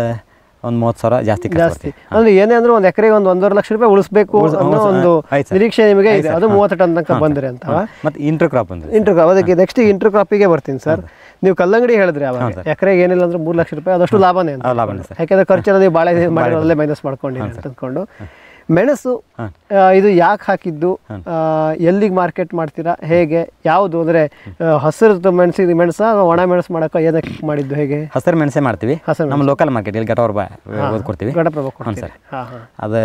ಒಂದು ಮೂವತ್ತು ಸಾವಿರ ಜಾಸ್ತಿ ಜಾಸ್ತಿ ಅಂದ್ರೆ ಏನೇ ಅಂದ್ರೆ ಒಂದು ಎಕರೆಗೆ ಒಂದು ಒಂದೂವರೆ ಲಕ್ಷ ರೂಪಾಯಿ ಉಳಿಸಬೇಕು ಅನ್ನೋ ಒಂದು ನಿರೀಕ್ಷೆ ನಿಮಗೆ ಇದೆ ಅದು ಮೂವತ್ತು ಟನ್ ತನಕ ಬಂದ್ರೆ ಅಂತ ಮತ್ತೆ ಇಂಟರ್ ಕ್ರಾಪ್ ಅಂದ್ರೆ ಇಂಟರ್ ಕ್ರಾಪ್ ಅದಕ್ಕೆ ನೆಕ್ಸ್ಟ್ ಇಂಟರ್ ಕ್ರಾಪಿಗೆ ಬರ್ತೀನಿ ಸರ್ ನೀವು ಕಲ್ಲಂಗಡಿ ಹೇಳಿದ್ರೆ ಅವಾಗ ಎಕರೆಗೆ ಏನಿಲ್ಲ ಅಂದ್ರೆ ಮೂರು ಲಕ್ಷ ರೂಪಾಯಿ ಅದಷ್ಟು ಲಾಭನೇ ಅಂತ ಯಾಕಂದ್ರೆ ಖರ್ಚೆಲ್ಲ ನೀವು ಬಾಳೆ ಮಾಡಿರೋದಲ್ಲೇ ಮೈನಸ್ ಮಾಡ್ಕೊಂಡು ಅಂತ ಅಂದ್ಕೊಂಡು ಮೆಣಸು ಇದು ಯಾಕೆ ಹಾಕಿದ್ದು ಎಲ್ಲಿಗೆ ಮಾರ್ಕೆಟ್ ಮಾಡ್ತೀರಾ ಹೇಗೆ ಯಾವುದು ಅಂದರೆ ಹಸಿರು ಮೆಣಸಿಗೆ ಮೆಣಸ ಒಣ ಮೆಣಸು ಮಾಡೋಕೆ ಏನಕ್ಕೆ ಮಾಡಿದ್ದು ಹೇಗೆ ಹಸಿರು ಮೆಣಸೆ ಮಾಡ್ತೀವಿ ನಮ್ಮ ಲೋಕಲ್ ಮಾರ್ಕೆಟ್ ಇಲ್ಲಿ ಘಟಪ್ರಭಾ ಕೊಡ್ತೀವಿ ಸರ್ ಅದು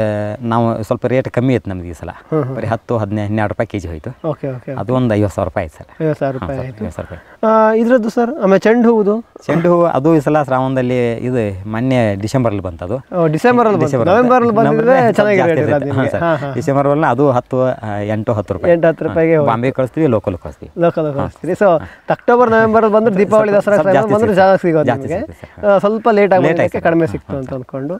ನಾವು ಸ್ವಲ್ಪ ರೇಟ್ ಕಮ್ಮಿ ಐತೆ ನಮ್ಗೆ ಈ ಸಲ ಬರೀ ಹತ್ತು ಹದಿನೈದು ಹನ್ನೆರಡು ರೂಪಾಯಿ ಕೆಜಿ ಹೋಯ್ತು ಅದು ಒಂದು ಐವತ್ತು ಸಾವಿರ ರೂಪಾಯಿ ಆಯ್ತು ಸರ್ ಐವತ್ತು ಸಾವಿರ ರೂಪಾಯಿ ಐವತ್ತು ಸಾವಿರ ರೂಪಾಯಿ ಇದ್ರದ್ದು ಸರ್ ಆಮೇಲೆ ಚೆಂಡು ಹೂವುದು ಚೆಂಡು ಹೂವು ಅದು ಈ ಸಲ ಶ್ರಾವಣದಲ್ಲಿ ಇದು ಮೊನ್ನೆ ಡಿಸೆಂಬರಲ್ಲಿ ಬಂತದು ಅದು ಡಿಸೆಂಬರ್ ಅಲ್ಲಿ ಅಲ್ಲಿ ಚೆನ್ನಾಗಿ ಡಿಸೆಂಬರ್ ಅದು ಹತ್ತು ಎಂಟು ಹತ್ತು ರೂಪಾಯಿ ಎಂಟು ಹತ್ತು ರೂಪಾಯಿಗೆ ಬಾಂಬೆ ಕಳಿಸ್ತೀವಿ ಲೋಕಲ್ ಕಳಿಸ್ತೀವಿ ಲೋಕಲ್ ಕಳಿಸ್ತೀವಿ ಸೊ ಅಕ್ಟೋಬರ್ ನವೆಂಬರ್ ಬಂದ್ರೆ ದೀಪಾವಳಿ ದಸರಾ ಬಂದ್ರೆ ಜಾಗ ಸಿಗೋದು ಸ್ವಲ್ಪ ಲೇಟ್ ಆಗಿ ಕಡಿಮೆ ಸಿಕ್ತು ಅಂತ ಅಂದ್ಕೊಂಡು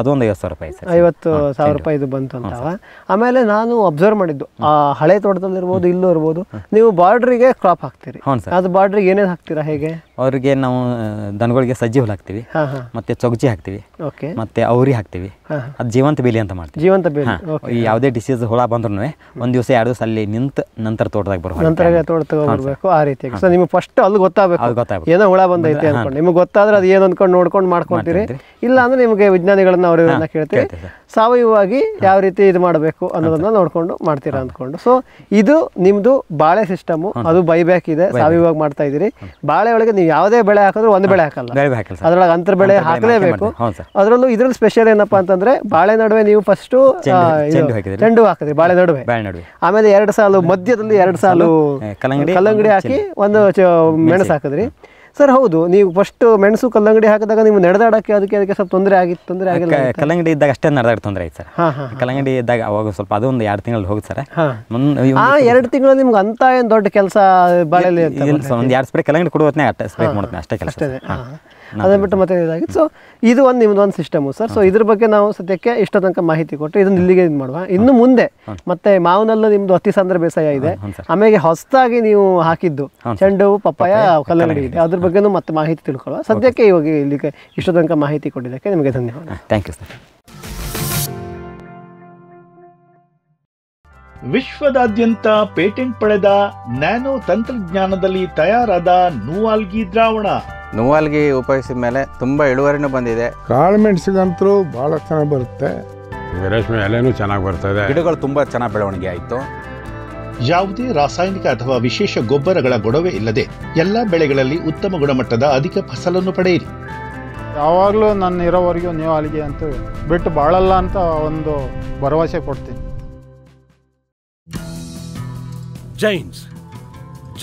ಅದೊಂದು ಐವತ್ತು ಸಾವಿರ ರೂಪಾಯಿ ಐವತ್ತು ಸಾವಿರ ರೂಪಾಯಿ ಇದು ಬಂತು ಅಂತಾವ ಆಮೇಲೆ ನಾನು ಅಬ್ಸರ್ವ್ ಮಾಡಿದ್ದು ಆ ಹಳೆ ಇರ್ಬೋದು ಇಲ್ಲೂ ಇರ್ಬೋದು ನೀವು ಬಾರ್ಡ್ರಿಗೆ ಕ್ರಾಪ್ ಹಾಕ್ತೀರಿ ಅದು ಬಾರ್ಡ್ರಿಗೆ ಏನೇನು ಹಾಕ್ತೀರಾ ಹೇಗೆ ಅವ್ರಿಗೆ ನಾವು ದನಗಳಿಗೆ ಸಜ್ಜಿ ಹಾಕ್ತಿವಿ ಮತ್ತೆ ಚೊಗ್ಜಿ ಹಾಕ್ತಿವಿ ಮತ್ತೆ ಅವ್ರಿ ಹಾಕ್ತಿವಿ ಅದು ಜೀವಂತ ಬೇಲಿ ಅಂತ ಮಾಡ್ತೀವಿ ಜೀವಂತ ಬೇಲಿ ಯಾವುದೇ ಡಿಸೀಸ್ ಹುಳ ಬಂದ್ರು ಒಂದ್ ದಿವಸ ಎರಡು ದಿವಸ ಅಲ್ಲಿ ನಿಂತ ನಂತರ ತೋಟದಾಗ ಬರಬೇಕು ನಂತರ ತೋಟದಾಗ ಆ ರೀತಿ ಸೊ ಫಸ್ಟ್ ಅಲ್ಲಿ ಗೊತ್ತಾಗಬೇಕು ಏನೋ ಹುಳ ಬಂದೈತೆ ನಿಮ್ಗೆ ಗೊತ್ತಾದ್ರೆ ಅದು ಏನು ಅನ್ಕೊಂಡು ನೋಡ್ಕೊಂಡು ಮಾಡ್ಕೊಂತೀರಿ ಇಲ್ಲ ಅಂದ್ರೆ ನಿಮಗೆ ವಿಜ್ಞಾನಿಗಳನ್ನ ಅವರು ಕೇಳ್ತೀವಿ ಸಾವಯವವಾಗಿ ಯಾವ ರೀತಿ ಇದು ಮಾಡಬೇಕು ಅನ್ನೋದನ್ನ ನೋಡ್ಕೊಂಡು ಮಾಡ್ತೀರಾ ಅಂದ್ಕೊಂಡು ಸೊ ಇದು ನಿಮ್ದು ಬಾಳೆ ಸಿಸ್ಟಮ್ ಅದು ಬೈಬ್ಯಾಕ್ ಇದೆ ಸಾವಯವಾಗಿ ಮಾಡ್ತಾ ಇದೀರಿ ಬಾಳೆ ಒಳಗೆ ನೀವು ಯಾವುದೇ ಬೆಳೆ ಹಾಕಿದ್ರು ಒಂದು ಬೆಳೆ ಹಾಕಲ್ಲ ಅದ್ರೊಳಗೆ ಅಂತರ ಬೆಳೆ ಹಾಕಲೇಬೇಕು ಅದ್ರಲ್ಲೂ ಇದ್ರಲ್ಲಿ ಸ್ಪೆಷಲ್ ಏನಪ್ಪಾ ಅಂತಂದ್ರೆ ಬಾಳೆ ನಡುವೆ ನೀವು ಫಸ್ಟ್ ಚೆಂಡು ಹಾಕಿದ್ರಿ ಬಾಳೆ ನಡುವೆ ಆಮೇಲೆ ಎರಡು ಸಾಲು ಮಧ್ಯದಲ್ಲಿ ಎರಡು ಸಾಲು ಕಲ್ಲಂಗಡಿ ಹಾಕಿ ಒಂದು ಮೆಣಸು ಹಾಕಿದ್ರಿ ಸರ್ ಹೌದು ನೀವು ಫಸ್ಟ್ ಮೆಣಸು ಕಲ್ಲಂಗಡಿ ಹಾಕಿದಾಗ ನೀವು ನಡೆದಾಡಕ್ಕೆ ಅದಕ್ಕೆ ಅದಕ್ಕೆ ಸ್ವಲ್ಪ ತೊಂದರೆ ಆಗಿತ್ತು ತೊಂದರೆ ಆಗಿಲ್ಲ ಕಲ್ಲಂಗಡಿ ಇದ್ದಾಗ ಅಷ್ಟೇ ನಡೆದಾಡ ತೊಂದರೆ ಆಯ್ತು ಸರ್ ಕಲ್ಲಂಗಡಿ ಇದ್ದಾಗ ಅವಾಗ ಸ್ವಲ್ಪ ಅದು ಒಂದು ಎರಡು ತಿಂಗಳು ಹೋಗುತ್ತೆ ಸರ್ ಎರಡು ತಿಂಗಳು ನಿಮ್ಗೆ ಅಂತ ಏನು ದೊಡ್ಡ ಕೆಲಸ ಬಾಳೆಯಲ್ಲಿ ಒಂದು ಎರಡು ಸ್ಪ್ರೇ ಕಲ್ಲಂಗಡಿ ಕೊಡುವತ್ತೇ ಅಷ್ಟೇ ಸ್ಪ್ರೇ ಮಾಡ್ತೇನೆ ಅಷ್ಟೇ ಕೆಲಸ ಅದನ್ನ ಬಿಟ್ಟು ಮತ್ತೆ ಇದಾಗಿತ್ತು ಸೊ ಇದು ಒಂದು ನಿಮ್ದು ಒಂದು ಸಿಸ್ಟಮು ಸರ್ ಸೊ ಇದ್ರ ಬಗ್ಗೆ ನಾವು ಸದ್ಯಕ್ಕೆ ಇಷ್ಟ ತನಕ ಮಾಹಿತಿ ಕೊಟ್ಟು ಇದನ್ನ ಇಲ್ಲಿಗೆ ಇದು ಮಾಡುವ ಇನ್ನು ಮುಂದೆ ಮತ್ತೆ ಮಾವಿನಲ್ಲೂ ನಿಮ್ದು ಅತಿ ಸಾಂದ್ರ ಬೇಸಾಯ ಇದೆ ಆಮೇಲೆ ಹೊಸದಾಗಿ ನೀವು ಹಾಕಿದ್ದು ಚೆಂಡು ಪಪ್ಪಾಯ ಕಲ್ಲಂಗಡಿ ಇದೆ ಅದ್ರ ಬಗ್ಗೆನೂ ಮತ್ತೆ ಮಾಹಿತಿ ತಿಳ್ಕೊಳ್ಳುವ ಸದ್ಯಕ್ಕೆ ಇವಾಗ ಇಲ್ಲಿಗೆ ಇಷ್ಟ ತನಕ ಮಾಹಿತಿ ಕೊಟ್ಟಿದ್ದಕ್ಕೆ ನಿಮಗೆ ಧನ್ಯವಾದ ಥ್ಯಾಂಕ್ ಯು ಸರ್ ವಿಶ್ವದಾದ್ಯಂತ ಪೇಟೆಂಟ್ ಪಡೆದ ನ್ಯಾನೋ ತಂತ್ರಜ್ಞಾನದಲ್ಲಿ ತಯಾರಾದ ನೂವಾಲ್ಗಿ ದ್ರಾವಣ ನೋವಾಲ್ಗೆ ಉಪಯೋಗಿಸಿದ ಮೇಲೆ ತುಂಬಾ ಇಳುವರಿನೂ ಬಂದಿದೆ ಕಾಳು ಮೆಣಸಿಗಂತೂ ಬಹಳ ಚೆನ್ನಾಗಿ ಬರುತ್ತೆ ರೇಷ್ಮೆ ಎಲೆನೂ ಚೆನ್ನಾಗಿ ಬರ್ತದೆ ಗಿಡಗಳು ತುಂಬಾ ಚೆನ್ನಾಗಿ ಬೆಳವಣಿಗೆ ಆಯಿತು ಯಾವುದೇ ರಾಸಾಯನಿಕ ಅಥವಾ ವಿಶೇಷ ಗೊಬ್ಬರಗಳ ಗೊಡವೆ ಇಲ್ಲದೆ ಎಲ್ಲ ಬೆಳೆಗಳಲ್ಲಿ ಉತ್ತಮ ಗುಣಮಟ್ಟದ ಅಧಿಕ ಫಸಲನ್ನು ಪಡೆಯಿರಿ ಯಾವಾಗಲೂ ನನ್ನ ಇರೋವರೆಗೂ ನೀವು ಅಲ್ಲಿಗೆ ಅಂತ ಬಿಟ್ಟು ಬಾಳಲ್ಲ ಅಂತ ಒಂದು ಭರವಸೆ ಕೊಡ್ತೀನಿ ಜೈನ್ಸ್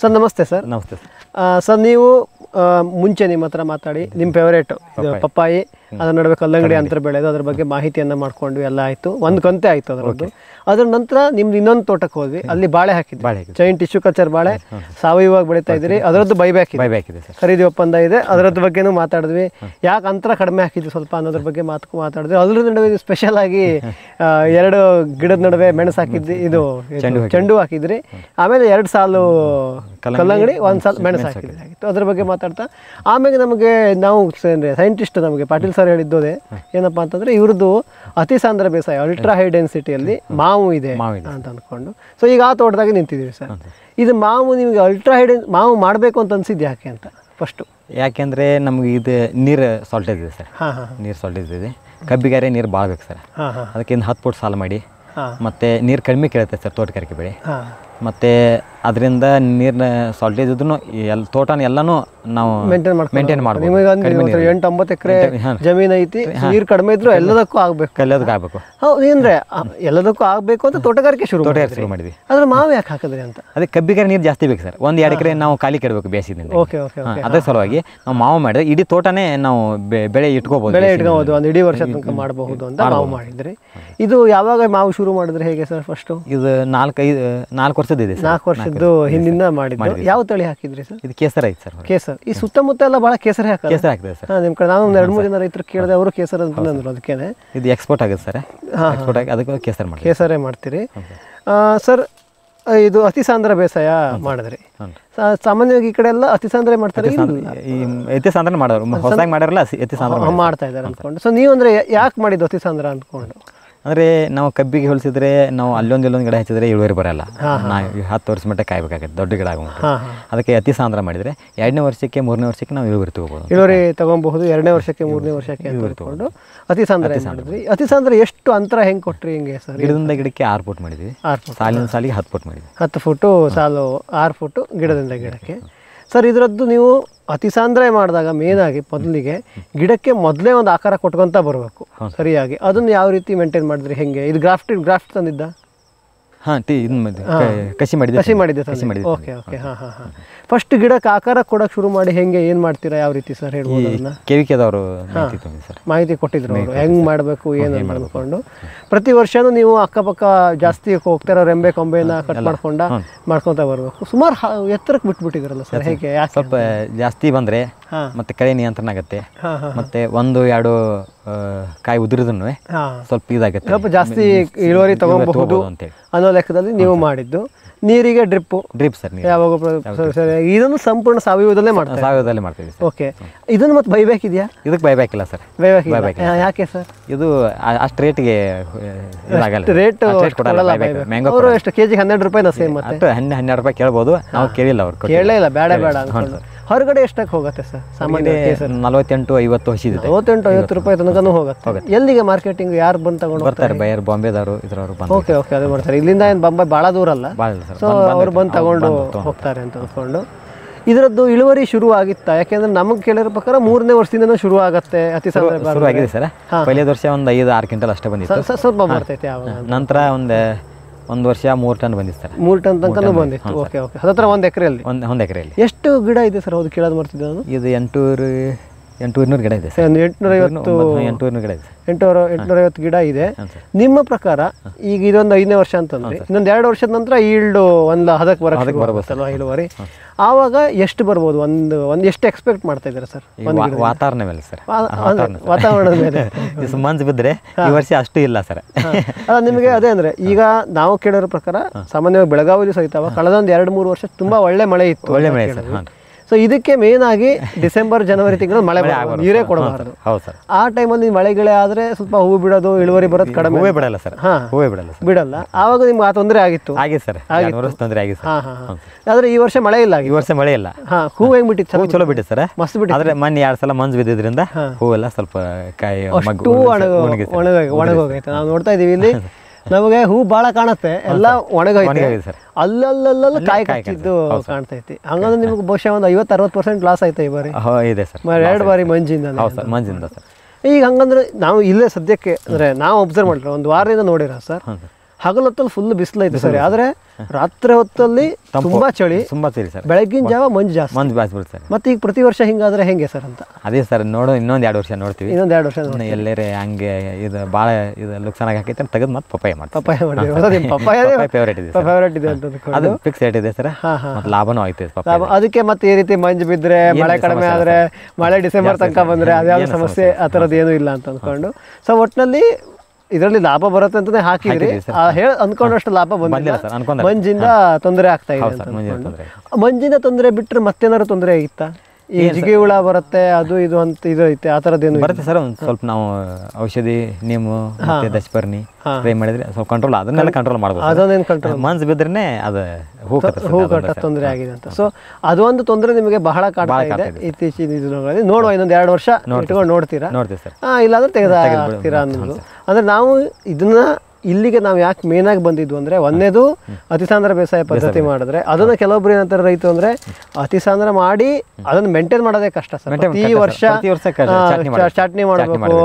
ಸರ್ ನಮಸ್ತೆ ಸರ್ ನಮಸ್ತೆ ಸರ್ ನೀವು ಮುಂಚೆ ನಿಮ್ಮ ಹತ್ರ ಮಾತಾಡಿ ನಿಮ್ಮ ಫೇವರೇಟು ಪಪ್ಪಾಯಿ ಅದ್ರ ನಡುವೆ ಕಲ್ಲಂಗಡಿ ಅಂತರ ಬೆಳೆದು ಅದ್ರ ಬಗ್ಗೆ ಮಾಹಿತಿಯನ್ನ ಮಾಡ್ಕೊಂಡ್ವಿ ಎಲ್ಲ ಆಯ್ತು ಒಂದ್ ಕಂತೆ ಆಯ್ತು ಅದರದ್ದು ಅದ್ರ ನಂತರ ನಿಮ್ದು ಇನ್ನೊಂದು ತೋಟಕ್ಕೆ ಹೋದ್ವಿ ಅಲ್ಲಿ ಬಾಳೆ ಹಾಕಿದ್ವಿ ಜೈನ್ ಟಿಶ್ಯೂ ಕಚರ್ ಬಾಳೆ ಸಾವಯವವಾಗಿ ಬೆಳೀತಾ ಇದ್ರಿ ಅದರದ್ದು ಬೈ ಬ್ಯಾಕ್ ಇದೆ ಖರೀದಿ ಒಪ್ಪಂದ ಇದೆ ಅದರದ್ದು ಬಗ್ಗೆನು ಮಾತಾಡಿದ್ವಿ ಯಾಕೆ ಅಂತರ ಕಡಿಮೆ ಹಾಕಿದ್ವಿ ಸ್ವಲ್ಪ ಅನ್ನೋದ್ರ ಬಗ್ಗೆ ಮಾತು ಮಾತಾಡಿದ್ವಿ ಅದ್ರ ನಡುವೆ ಸ್ಪೆಷಲ್ ಆಗಿ ಎರಡು ಗಿಡದ ನಡುವೆ ಮೆಣಸು ಹಾಕಿದ್ವಿ ಇದು ಚೆಂಡು ಹಾಕಿದ್ರಿ ಆಮೇಲೆ ಎರಡ್ ಸಾಲು ಕಲ್ಲಂಗಡಿ ಒಂದ್ ಸಾಲು ಮೆಣಸು ಹಾಕಿದ್ವಿ ಅದ್ರ ಬಗ್ಗೆ ಮಾತಾಡ್ತಾ ಆಮೇಲೆ ನಮಗೆ ನಾವು ಸೈಂಟಿಸ್ಟ್ ನಮಗೆ ಪಾಟೀಲ್ ಸರ್ ಅದೇ ಏನಪ್ಪಾ ಅಂತಂದ್ರೆ ಇವ್ರದ್ದು ಅತಿ ಸಾಂದ್ರ ಬೇಸಾಯ ಅಲ್ಟ್ರಾ ಹೈ ಅಲ್ಲಿ ಮಾವು ಇದೆ ಅಂತ ಅಂದ್ಕೊಂಡು ಸೊ ಈಗ ಆ ತೋಟದಾಗ ನಿಂತಿದ್ದೀವಿ ಸರ್ ಇದು ಮಾವು ನಿಮಗೆ ಅಲ್ಟ್ರಾ ಹೈ ಮಾವು ಮಾಡಬೇಕು ಅಂತ ಅನ್ಸಿದ್ದು ಯಾಕೆ ಅಂತ ಫಸ್ಟು ಯಾಕೆಂದ್ರೆ ನಮ್ಗೆ ಇದು ನೀರು ಸಾಲ್ಟೇಜ್ ಇದೆ ಸರ್ ನೀರು ಸಾಲ್ಟೇಜ್ ಇದೆ ಕಬ್ಬಿಗಾರೆ ನೀರು ಬಾಳ್ಬೇಕು ಸರ್ ಅದಕ್ಕಿಂತ ಹತ್ತು ಫುಟ್ ಸಾಲ ಮಾಡಿ ಮತ್ತೆ ನೀರು ಕಡಿಮೆ ಕೇಳುತ್ತೆ ಸರ್ ತೋಟಗಾರಿಕೆ ಬೆಳೆ ಮತ್ತು ಅದರಿಂದ ನೀರಿನ ಶಾರ್ಟೇಜ್ ಇದ್ರೂ ಎಲ್ಲ ತೋಟನ ಎಲ್ಲನೂ ನಾವು ಮೇಂಟೈನ್ ಮಾಡ್ಬೋದು ಎಂಟು ಒಂಬತ್ತು ಎಕರೆ ಜಮೀನು ಐತಿ ನೀರು ಕಡಿಮೆ ಇದ್ರೂ ಎಲ್ಲದಕ್ಕೂ ಆಗಬೇಕು ಎಲ್ಲದಕ್ಕೂ ಆಗಬೇಕು ಹೌದು ಏನಂದ್ರೆ ಎಲ್ಲದಕ್ಕೂ ಆಗಬೇಕು ಅಂತ ತೋಟಗಾರಿಕೆ ಶುರು ತೋಟಗಾರಿಕೆ ಶುರು ಮಾಡಿದ್ವಿ ಅದ್ರ ಮಾವು ಯಾಕೆ ಹಾಕಿದ್ರಿ ಅಂತ ಅದೇ ಕಬ್ಬಿಗೆ ನೀರು ಜಾಸ್ತಿ ಬೇಕು ಸರ್ ಒಂದು ಎರಡು ಎಕರೆ ನಾವು ಖಾಲಿ ಕೆಡಬೇಕು ಬೇಸಿದಿಂದ ಓಕೆ ಓಕೆ ಅದೇ ಸಲುವಾಗಿ ನಾವು ಮಾವು ಮಾಡಿದ್ರೆ ಇಡೀ ತೋಟನೇ ನಾವು ಬೆಳೆ ಇಟ್ಕೋಬಹುದು ಬೆಳೆ ಇಟ್ಕೋಬಹುದು ಒಂದು ಇಡೀ ವರ್ಷ ತನಕ ಮಾಡಬಹುದು ಅಂತ ಮಾವು ಮಾಡಿದ್ರಿ ಇದು ಯಾವಾಗ ಮಾವು ಶುರು ಮಾಡಿದ್ರೆ ಹೇಗೆ ಸರ್ ಫಸ್ಟು ಇದು ನಾಲ್ಕೈದು ನಾಲ್ಕು ವರ್ಷ ವರ್ಷದಿದೆ ನಾಲ್ಕು ವರ್ಷದ್ದು ಹಿಂದಿಂದ ಮಾಡಿದ್ದು ಯಾವ ತಳಿ ಹಾಕಿದ್ರಿ ಸರ್ ಇದು ಕೇಸರ ಐತೆ ಸರ್ ಕೇಸರ ಈ ಸುತ್ತಮುತ್ತ ಎಲ್ಲ ಬಹಳ ಕೇಸರ ಹಾಕಿ ಕೇಸರ ಹಾಕಿದೆ ಸರ್ ನಿಮ್ಮ ಕಡೆ ನಾನು ಒಂದು ಎರಡು ಮೂರು ಜನ ರೈತರು ಕೇಳಿದೆ ಅವರು ಕೇಸರ ಅಂತಂದ್ರು ಅದಕ್ಕೆ ಇದು ಎಕ್ಸ್ಪೋರ್ಟ್ ಆಗುತ್ತೆ ಸರ್ ಎಕ್ಸ್ಪೋರ್ಟ್ ಆಗಿ ಅದಕ್ಕೆ ಕೇಸರ ಮಾಡಿ ಕೇಸರೇ ಮಾಡ್ತೀರಿ ಸರ್ ಇದು ಅತಿ ಸಾಂದ್ರ ಬೇಸಾಯ ಮಾಡಿದ್ರಿ ಸಾಮಾನ್ಯವಾಗಿ ಈ ಕಡೆ ಎಲ್ಲ ಅತಿ ಸಾಂದ್ರ ಮಾಡ್ತಾರೆ ಅತಿ ಮಾಡೋರು ಹೊಸದಾಗಿ ಮಾಡಿರಲ್ಲ ಅತಿ ಮಾಡ್ತಾ ಇದ್ದಾರೆ ಅಂದ್ಕೊಂಡು ಸೊ ನೀವು ಅಂದ್ರೆ ಯಾಕೆ ಮಾಡಿದ್ದು ಅತಿ ಸಾಂದ್ರ ಅಂದ್ಕೊಂಡು ಅಂದರೆ ನಾವು ಕಬ್ಬಿಗೆ ಹೋಲಿಸಿದ್ರೆ ನಾವು ಅಲ್ಲೊಂದು ಇಲ್ಲೊಂದು ಗಿಡ ಹಚ್ಚಿದ್ರೆ ಇಳುವರಿ ಬರಲ್ಲ ನಾವು ಹತ್ತು ವರ್ಷ ಮಟ್ಟ ಕಾಯಬೇಕಾಗತ್ತೆ ದೊಡ್ಡ ಗಿಡ ಆಗುವ ಅದಕ್ಕೆ ಅತಿ ಸಾಂದ್ರ ಮಾಡಿದರೆ ಎರಡನೇ ವರ್ಷಕ್ಕೆ ಮೂರನೇ ವರ್ಷಕ್ಕೆ ನಾವು ಇಳುವರಿ ತಗೋಬೋದು ಇಳುವರಿ ತಗೊಬಹುದು ಎರಡನೇ ವರ್ಷಕ್ಕೆ ಮೂರನೇ ವರ್ಷಕ್ಕೆ ಇಳುವರಿ ತಗೊಂಡು ಅತಿ ಸಾಂದ್ರ ಮಾಡಿದ್ವಿ ಅತಿ ಸಾಂದ್ರ ಎಷ್ಟು ಅಂತರ ಹೆಂಗೆ ಕೊಟ್ರಿ ಹಿಂಗೆ ಸರ್ ಗಿಡದಿಂದ ಗಿಡಕ್ಕೆ ಆರು ಫುಟ್ ಮಾಡಿದ್ವಿ ಸಾಲಿನ ಸಾಲಿಗೆ ಹತ್ತು ಫುಟ್ ಮಾಡಿದ್ವಿ ಹತ್ತು ಫುಟ್ ಸಾಲು ಆರು ಫುಟ್ ಗಿಡದಿಂದ ಗಿಡಕ್ಕೆ ಸರ್ ಇದರದ್ದು ನೀವು ಅತಿ ಸಾಂದ್ರೆ ಮಾಡಿದಾಗ ಆಗಿ ಮೊದಲಿಗೆ ಗಿಡಕ್ಕೆ ಮೊದಲೇ ಒಂದು ಆಕಾರ ಕೊಟ್ಕೊಂತ ಬರಬೇಕು ಸರಿಯಾಗಿ ಅದನ್ನು ಯಾವ ರೀತಿ ಮೇಂಟೈನ್ ಮಾಡಿದ್ರಿ ಹೆಂಗೆ ಇದು ಗ್ರಾಫ್ಟ್ ಗ್ರಾಫ್ಟ್ ತಂದಿದ್ದ ಹಾಂ ಟೀ ಇದು ಕಸಿ ಮಾಡಿದೆ ಕಸಿ ಮಾಡಿದೆ ಕಸಿ ಮಾಡಿದೆ ಓಕೆ ಓಕೆ ಹಾಂ ಹಾಂ ಹಾಂ ಫಸ್ಟ್ ಗಿಡಕ್ಕೆ ಆಕಾರ ಕೊಡೋಕೆ ಶುರು ಮಾಡಿ ಹೆಂಗೆ ಏನು ಮಾಡ್ತೀರಾ ಯಾವ ರೀತಿ ಸರ್ ಹೇಳ್ಬೋದು ಕೆವಿಕೆದವರು ಮಾಹಿತಿ ಕೊಟ್ಟಿದ್ರು ಅವರು ಹೆಂಗೆ ಮಾಡಬೇಕು ಏನು ಮಾಡ್ಕೊಂಡು ಪ್ರತಿ ವರ್ಷನೂ ನೀವು ಅಕ್ಕಪಕ್ಕ ಜಾಸ್ತಿ ಹೋಗ್ತಾರೋ ರೆಂಬೆ ಕೊಂಬೆನ ಕಟ್ ಮಾಡ್ಕೊಂಡ ಮಾಡ್ಕೊತ ಬರಬೇಕು ಸುಮಾರು ಎತ್ತರಕ್ಕೆ ಬಿಟ್ಬಿಟ್ಟಿದ್ರಲ್ಲ ಸರ್ ಹೇಗೆ ಸ್ವಲ್ಪ ಜಾಸ್ತಿ ಬಂದರೆ ಮತ್ತೆ ಕಳೆ ನಿಯಂತ್ರಣ ಆಗುತ್ತೆ ಮತ್ತೆ ಒಂದು ಎರಡು ಕಾಯಿ ಉದುರಿದನ್ನು ಸ್ವಲ್ಪ ಇದಾಗುತ್ತೆ ಸ್ವಲ್ಪ ಜಾಸ್ತಿ ಇಳುವರಿ ತಗೋಬಹುದು ಅನ್ನೋ ಲೆಕ್ಕದಲ್ಲಿ ನೀವು ಮಾಡಿದ್ದು ನೀರಿಗೆ ಡ್ರಿಪ್ ಡ್ರಿಪ್ ಸರ್ ಯಾವಾಗ ಇದನ್ನು ಸಂಪೂರ್ಣ ಸಾವಯವದಲ್ಲೇ ಮಾಡ್ತಾರೆ ಸಾವಯವದಲ್ಲೇ ಮಾಡ್ತೀವಿ ಓಕೆ ಇದನ್ನು ಮತ್ತೆ ಬೈಬ್ಯಾಕ್ ಇದೆಯಾ ಇದಕ್ಕೆ ಬೈಬ್ಯಾಕ್ ಇಲ್ಲ ಸರ್ ಬೈಬ್ಯಾಕ್ ಬ್ಯಾಕ್ ಯಾಕೆ ಸರ್ ಇದು ಅಷ್ಟು ರೇಟ್ಗೆ ಇದಾಗಲ್ಲ ರೇಟ್ ಕೊಡಲ್ಲ ಮ್ಯಾಂಗೋ ಅವರು ಎಷ್ಟು ಕೆಜಿಗೆ ಹನ್ನೆರಡು ರೂಪಾಯಿ ಸೇಮ್ ಮತ್ತೆ ಹನ್ನೆರಡು ರೂಪಾಯಿ ಕೇಳ್ಬೋದು ನಾವು ಕೇಳಿಲ್ಲ ಅವ್ರು ಕೇಳಲೇ ಇಲ್ಲ ಬೇಡ ಬೇಡ ಹೊರಗಡೆ ಎಷ್ಟಕ್ಕೆ ಹೋಗುತ್ತೆ ಸರ್ ಸಾಮಾನ್ಯ ಸರ್ ನಲವತ್ತೆಂಟು ಐವತ್ತು ಹಸಿದೆ ನಲವತ್ತೆಂಟು ಐವತ್ತು ರೂಪಾಯಿ ತನಕನೂ ಹೋಗುತ್ತೆ ಎಲ್ಲಿಗೆ ಮಾರ್ಕೆಟಿಂಗ್ ಯಾರು ಬಂದು ತಗೊಂಡು ಬರ್ತಾರೆ ಬಯರ್ ಬಾಂಬೆದವರು ಇದ್ರವರು ಓಕೆ ಓಕೆ ಅದೇ ಬರ್ತಾರೆ ಇಲ್ಲಿಂದ ಏನು ಬಾಂಬೆ ಭಾಳ ದೂರ ಅಲ್ಲ ಸೊ ಅವ್ರು ಬಂದು ತಗೊಂಡು ಹೋಗ್ತಾರೆ ಅಂತ ಅಂದ್ಕೊಂಡು ಇದರದ್ದು ಇಳುವರಿ ಶುರು ಆಗಿತ್ತಾ ಯಾಕೆಂದ್ರೆ ನಮಗೆ ಕೇಳಿರೋ ಪ್ರಕಾರ ಮೂರನೇ ವರ್ಷದಿಂದ ಶುರು ಆಗುತ್ತೆ ಅತಿ ಶುರು ಆಗಿದೆ ಸರ್ ಪೈಲೇದ ವರ್ಷ ಒಂದು ಐದು ಆರು ಕ್ವಿಂಟಲ್ ಅಷ್ಟೇ ಬಂದಿತ್ತು ಸ್ವಲ್ಪ ಬರ್ತೈತೆ ನಂತರ ಒಂದು ಒಂದು ವರ್ಷ ಮೂರ್ ಟನ್ ಬಂದಿಸ್ತಾರೆ ಸರ್ ಟನ್ ತನಕ ಬಂದಿತ್ತು ಓಕೆ ಓಕೆ ಹತ್ರ ಒಂದು ಎಕರೆಯಲ್ಲಿ ಒಂದು ಒಂದು ಎಕರೆಯಲ್ಲಿ ಎಷ್ಟು ಗಿಡ ಇದೆ ಸರ್ ಹೌದು ಕೇಳೋದು ಮಾಡ್ತಿದ್ದೆ ಅದು ಇದು ಎಂಟೂರು ಎಂಟುನೂರು ಗಿಡ ಇದೆ ಎಂಟುನೂರೈವತ್ತು ಎಂಟುನೂರು ಗಿಡ ಇದೆ ಎಂಟುನೂರ ಎಂಟುನೂರೈವತ್ತು ಗಿಡ ಇದೆ ನಿಮ್ಮ ಪ್ರಕಾರ ಈಗ ಇದೊಂದು ಐದನೇ ವರ್ಷ ಅಂತಂದ್ರೆ ಇನ್ನೊಂದು ಎರಡು ವರ್ಷದ ನಂತರ ಈಲ್ಡು ಒಂದು ಹದಕ್ಕೆ ಬರೋ ಹದಕ್ಕೆ ಇಳುವರಿ ಆವಾಗ ಎಷ್ಟು ಬರ್ಬೋದು ಒಂದು ಒಂದು ಎಷ್ಟು ಎಕ್ಸ್ಪೆಕ್ಟ್ ಮಾಡ್ತಾ ಇದ್ದಾರೆ ಸರ್ ವಾತಾವರಣ ಮೇಲೆ ಸರ್ ವಾತಾವರಣದ ಮೇಲೆ ಮಂಜು ಬಿದ್ದರೆ ಈ ವರ್ಷ ಅಷ್ಟು ಇಲ್ಲ ಸರ್ ಅಲ್ಲ ನಿಮಗೆ ಅದೇ ಅಂದರೆ ಈಗ ನಾವು ಕೇಳಿರೋ ಪ್ರಕಾರ ಸಾಮಾನ್ಯವಾಗಿ ಬೆಳಗಾವಿ ಸಹಿತ ಕಳೆದ ಒಂದು ಎರಡು ಮೂರು ವರ್ಷ ತುಂಬ ಒಳ್ಳೆ ಮಳೆ ಇತ್ತು ಒಳ್ಳೆ ಮಳೆ ಸರ್ ಸೊ ಇದಕ್ಕೆ ಮೇನ್ ಆಗಿ ಡಿಸೆಂಬರ್ ಜನವರಿ ತಿಂಗಳು ಮಳೆ ನೀರೇ ಕೊಡಬಾರದು ಹೌದು ಆ ಟೈಮಲ್ಲಿ ಮಳೆಗಳೇ ಆದ್ರೆ ಸ್ವಲ್ಪ ಹೂ ಬಿಡೋದು ಇಳುವರಿ ಬರೋದು ಕಡಿಮೆ ಹೂವೇ ಬಿಡಲ್ಲ ಸರ್ ಹೂವೇ ಬಿಡಲ್ಲ ಬಿಡಲ್ಲ ಆವಾಗ ನಿಮ್ಗೆ ಆ ತೊಂದರೆ ಆಗಿತ್ತು ಹಾಗೆ ಸರ್ ತೊಂದರೆ ಆಗಿತ್ತು ಆದ್ರೆ ಆದರೆ ಈ ವರ್ಷ ಮಳೆ ಇಲ್ಲ ಈ ವರ್ಷ ಮಳೆ ಇಲ್ಲ ಹಾಂ ಹೂ ಬಿಟ್ಟಿತ್ತು ಚಲೋ ಬಿಟ್ಟಿತ್ತು ಸರ್ ಮಸ್ತ್ ಬಿಟ್ಟು ಆದ್ರೆ ಮನ್ ಎರಡು ಸಲ ಮಂಜು ಬಿದ್ದಿದ್ರಿಂದ ಹೂವೆಲ್ಲ ಸ್ವಲ್ಪ ಕಾಯಿ ಒಣಗೋಗೈತೆ ನಾವು ನೋಡ್ತಾ ಇದೀವಿ ಇಲ್ಲಿ ನಮಗೆ ಹೂ ಭಾಳ ಕಾಣುತ್ತೆ ಎಲ್ಲ ಒಣಗೈತೆ ಅಲ್ಲಲ್ಲಲ್ಲ ಕಾಯಿ ಕಾಯ್ತಿದ್ದು ಕಾಣ್ತೈತಿ ಹಂಗಂದ್ರೆ ನಿಮ್ಗೆ ಬಹುಶಃ ಒಂದು ಐವತ್ತು ಅರವತ್ತು ಪರ್ಸೆಂಟ್ ಲಾಸ್ ಆಯ್ತು ಈ ಬಾರಿ ಇದೆ ಸರ್ ಎರಡು ಬಾರಿ ಮಂಜಿಂದ ಮಂಜಿಂದ ಸರ್ ಈಗ ಹಂಗಂದ್ರೆ ನಾವು ಇಲ್ಲೇ ಸದ್ಯಕ್ಕೆ ಅಂದ್ರೆ ನಾವು ಒಬ್ಸರ್ವ್ ಮಾಡಿರೋ ಒಂದು ವಾರದಿಂದ ನೋಡಿರ ಸರ್ ಹಗಲೊತ್ತಲ್ಲಿ ಫುಲ್ ಬಿಸಿಲೈತೆ ಸರಿ ಆದ್ರೆ ರಾತ್ರಿ ಹೊತ್ತಲ್ಲಿ ತುಂಬಾ ಚಳಿ ತುಂಬಾ ಚಳಿ ಸರ್ ಬೆಳಗಿನ ಜಾವ ಮಂಜು ಜಾಸ್ತಿ ಮಂಜು ಜಾಸ್ತಿ ಸರ್ ಮತ್ತೆ ಈಗ ಪ್ರತಿ ವರ್ಷ ಹಿಂಗಾದ್ರೆ ಹೆಂಗೆ ಸರ್ ಅಂತ ಅದೇ ಸರ್ ನೋಡೋ ಇನ್ನೊಂದು ಎರಡು ವರ್ಷ ನೋಡ್ತೀವಿ ಇನ್ನೊಂದು ಎರಡು ವರ್ಷ ಎಲ್ಲರೇ ಹಂಗೆ ಇದು ಭಾಳ ಇದು ಲುಕ್ಸಾನ್ ಹಾಕೈತೆ ಅಂತ ತೆಗೆದು ಮತ್ತೆ ಪಪ್ಪಾಯ ಮಾಡ್ತೀವಿ ಪಪ್ಪಾಯ ಮಾಡ್ತೀವಿ ಪಪ್ಪಾಯ ಇದೆ ಇದೆ ಅದು ಫಿಕ್ಸ್ ರೇಟ್ ಇದೆ ಸರ್ ಮತ್ತೆ ಲಾಭನೂ ಐತೆ ಪಪ್ಪಾಯ ಅದಕ್ಕೆ ಮತ್ತೆ ಈ ರೀತಿ ಮಂಜು ಬಿದ್ರೆ ಮಳೆ ಕಡಿಮೆ ಆದ್ರೆ ಮಳೆ ಡಿಸೆಂಬರ್ ತನಕ ಬಂದ್ರೆ ಅದ್ಯಾವ ಸಮಸ್ಯೆ ಆ ಥರದ್ದು ಏನೂ ಇಲ್ಲ ಅಂತ ಅಂದ್ಕೊಂಡು ಸೊ ಒಟ್ಟಿನಲ್ಲಿ ಇದರಲ್ಲಿ ಲಾಭ ಬರುತ್ತೆ ಅಂತಾನೆ ಹಾಕಿದ್ರಿ ಅನ್ಕೊಂಡಷ್ಟು ಲಾಭ ಬಂದಿಲ್ಲ ಮಂಜಿಂದ ತೊಂದರೆ ಆಗ್ತಾ ಇದೆ ಮಂಜಿಂದ ತೊಂದರೆ ಬಿಟ್ಟರೆ ಮತ್ತೇನಾದ್ರು ತೊಂದರೆ ಆಗಿತ್ತಾ ಈ ಜಿಗಿ ಹುಳ ಬರುತ್ತೆ ಅದು ಇದು ಅಂತ ಇದು ಐತೆ ಆ ಏನು ಬರುತ್ತೆ ಸರ್ ಒಂದು ಸ್ವಲ್ಪ ನಾವು ಔಷಧಿ ನೀಮು ಮತ್ತೆ ದಶಪರ್ಣಿ ಸ್ಪ್ರೇ ಮಾಡಿದ್ರೆ ಸ್ವಲ್ಪ ಕಂಟ್ರೋಲ್ ಅದನ್ನೆಲ್ಲ ಕಂಟ್ರೋಲ್ ಮಾಡ್ಬೋದು ಏನು ಕಂಟ್ರೋಲ್ ಮನ್ಸ್ ಬಿದ್ರೇ ಅದು ಹೂ ಹೂ ಕಟ್ಟ ತೊಂದರೆ ಆಗಿದೆ ಅಂತ ಸೊ ಅದೊಂದು ತೊಂದರೆ ನಿಮಗೆ ಬಹಳ ಕಾಡ್ತಾ ಇದೆ ಇತ್ತೀಚಿನ ದಿನಗಳಲ್ಲಿ ನೋಡುವ ಇನ್ನೊಂದು ಎರಡು ವರ್ಷ ಇಟ್ಕೊಂಡು ನೋಡ್ತೀರಾ ನೋಡ್ತೀವಿ ಸರ್ ಇಲ್ಲಾಂದ್ರೆ ತೆಗೆದ ಹಾಕ್ತೀರಾ ಅನ್ನೋದು ಅಂದರೆ ನಾವು ಇದನ್ನ ಇಲ್ಲಿಗೆ ನಾವು ಯಾಕೆ ಆಗಿ ಬಂದಿದ್ವು ಅಂದ್ರೆ ಒಂದೇದು ಅತಿಸಾಂದ್ರ ಬೇಸಾಯ ಪದ್ಧತಿ ಮಾಡಿದ್ರೆ ಅದನ್ನ ಕೆಲವೊಬ್ರು ಏನಂತಾರೆ ರೈತರು ಅತಿ ಅತಿಸಾಂದ್ರ ಮಾಡಿ ಅದನ್ನ ಮೇಂಟೈನ್ ಮಾಡೋದೇ ಕಷ್ಟ ಸರ್ ಪ್ರತಿ ವರ್ಷ ಚಟ್ನಿ ಮಾಡಬೇಕು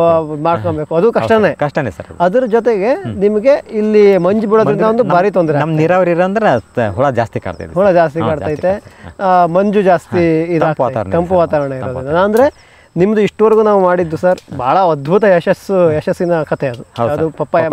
ಮಾಡ್ಕೊಬೇಕು ಅದು ಕಷ್ಟನೇ ಕಷ್ಟನೇ ಸರ್ ಅದ್ರ ಜೊತೆಗೆ ನಿಮಗೆ ಇಲ್ಲಿ ಮಂಜು ಬಿಡೋದ್ರಿಂದ ಒಂದು ಭಾರಿ ತೊಂದರೆ ನಮ್ಮ ನೀರಾವರಿ ಅಂದ್ರೆ ಹುಳ ಜಾಸ್ತಿ ಕಾಡ್ತೈತೆ ಹುಳ ಜಾಸ್ತಿ ಕಾಡ್ತೈತೆ ಮಂಜು ಜಾಸ್ತಿ ಇದಾಗ್ತೈತೆ ತಂಪು ವಾತಾವರಣ ಇರೋದ್ರಿಂದ ಅಂದ್ರೆ ನಿಮ್ದು ಇಷ್ಟವರೆಗೂ ನಾವು ಮಾಡಿದ್ದು ಸರ್ ಬಹಳ ಅದ್ಭುತ ಯಶಸ್ಸು ಯಶಸ್ಸಿನ ಕಥೆ ಅದು ಅದು ಪಪ್ಪಾಯ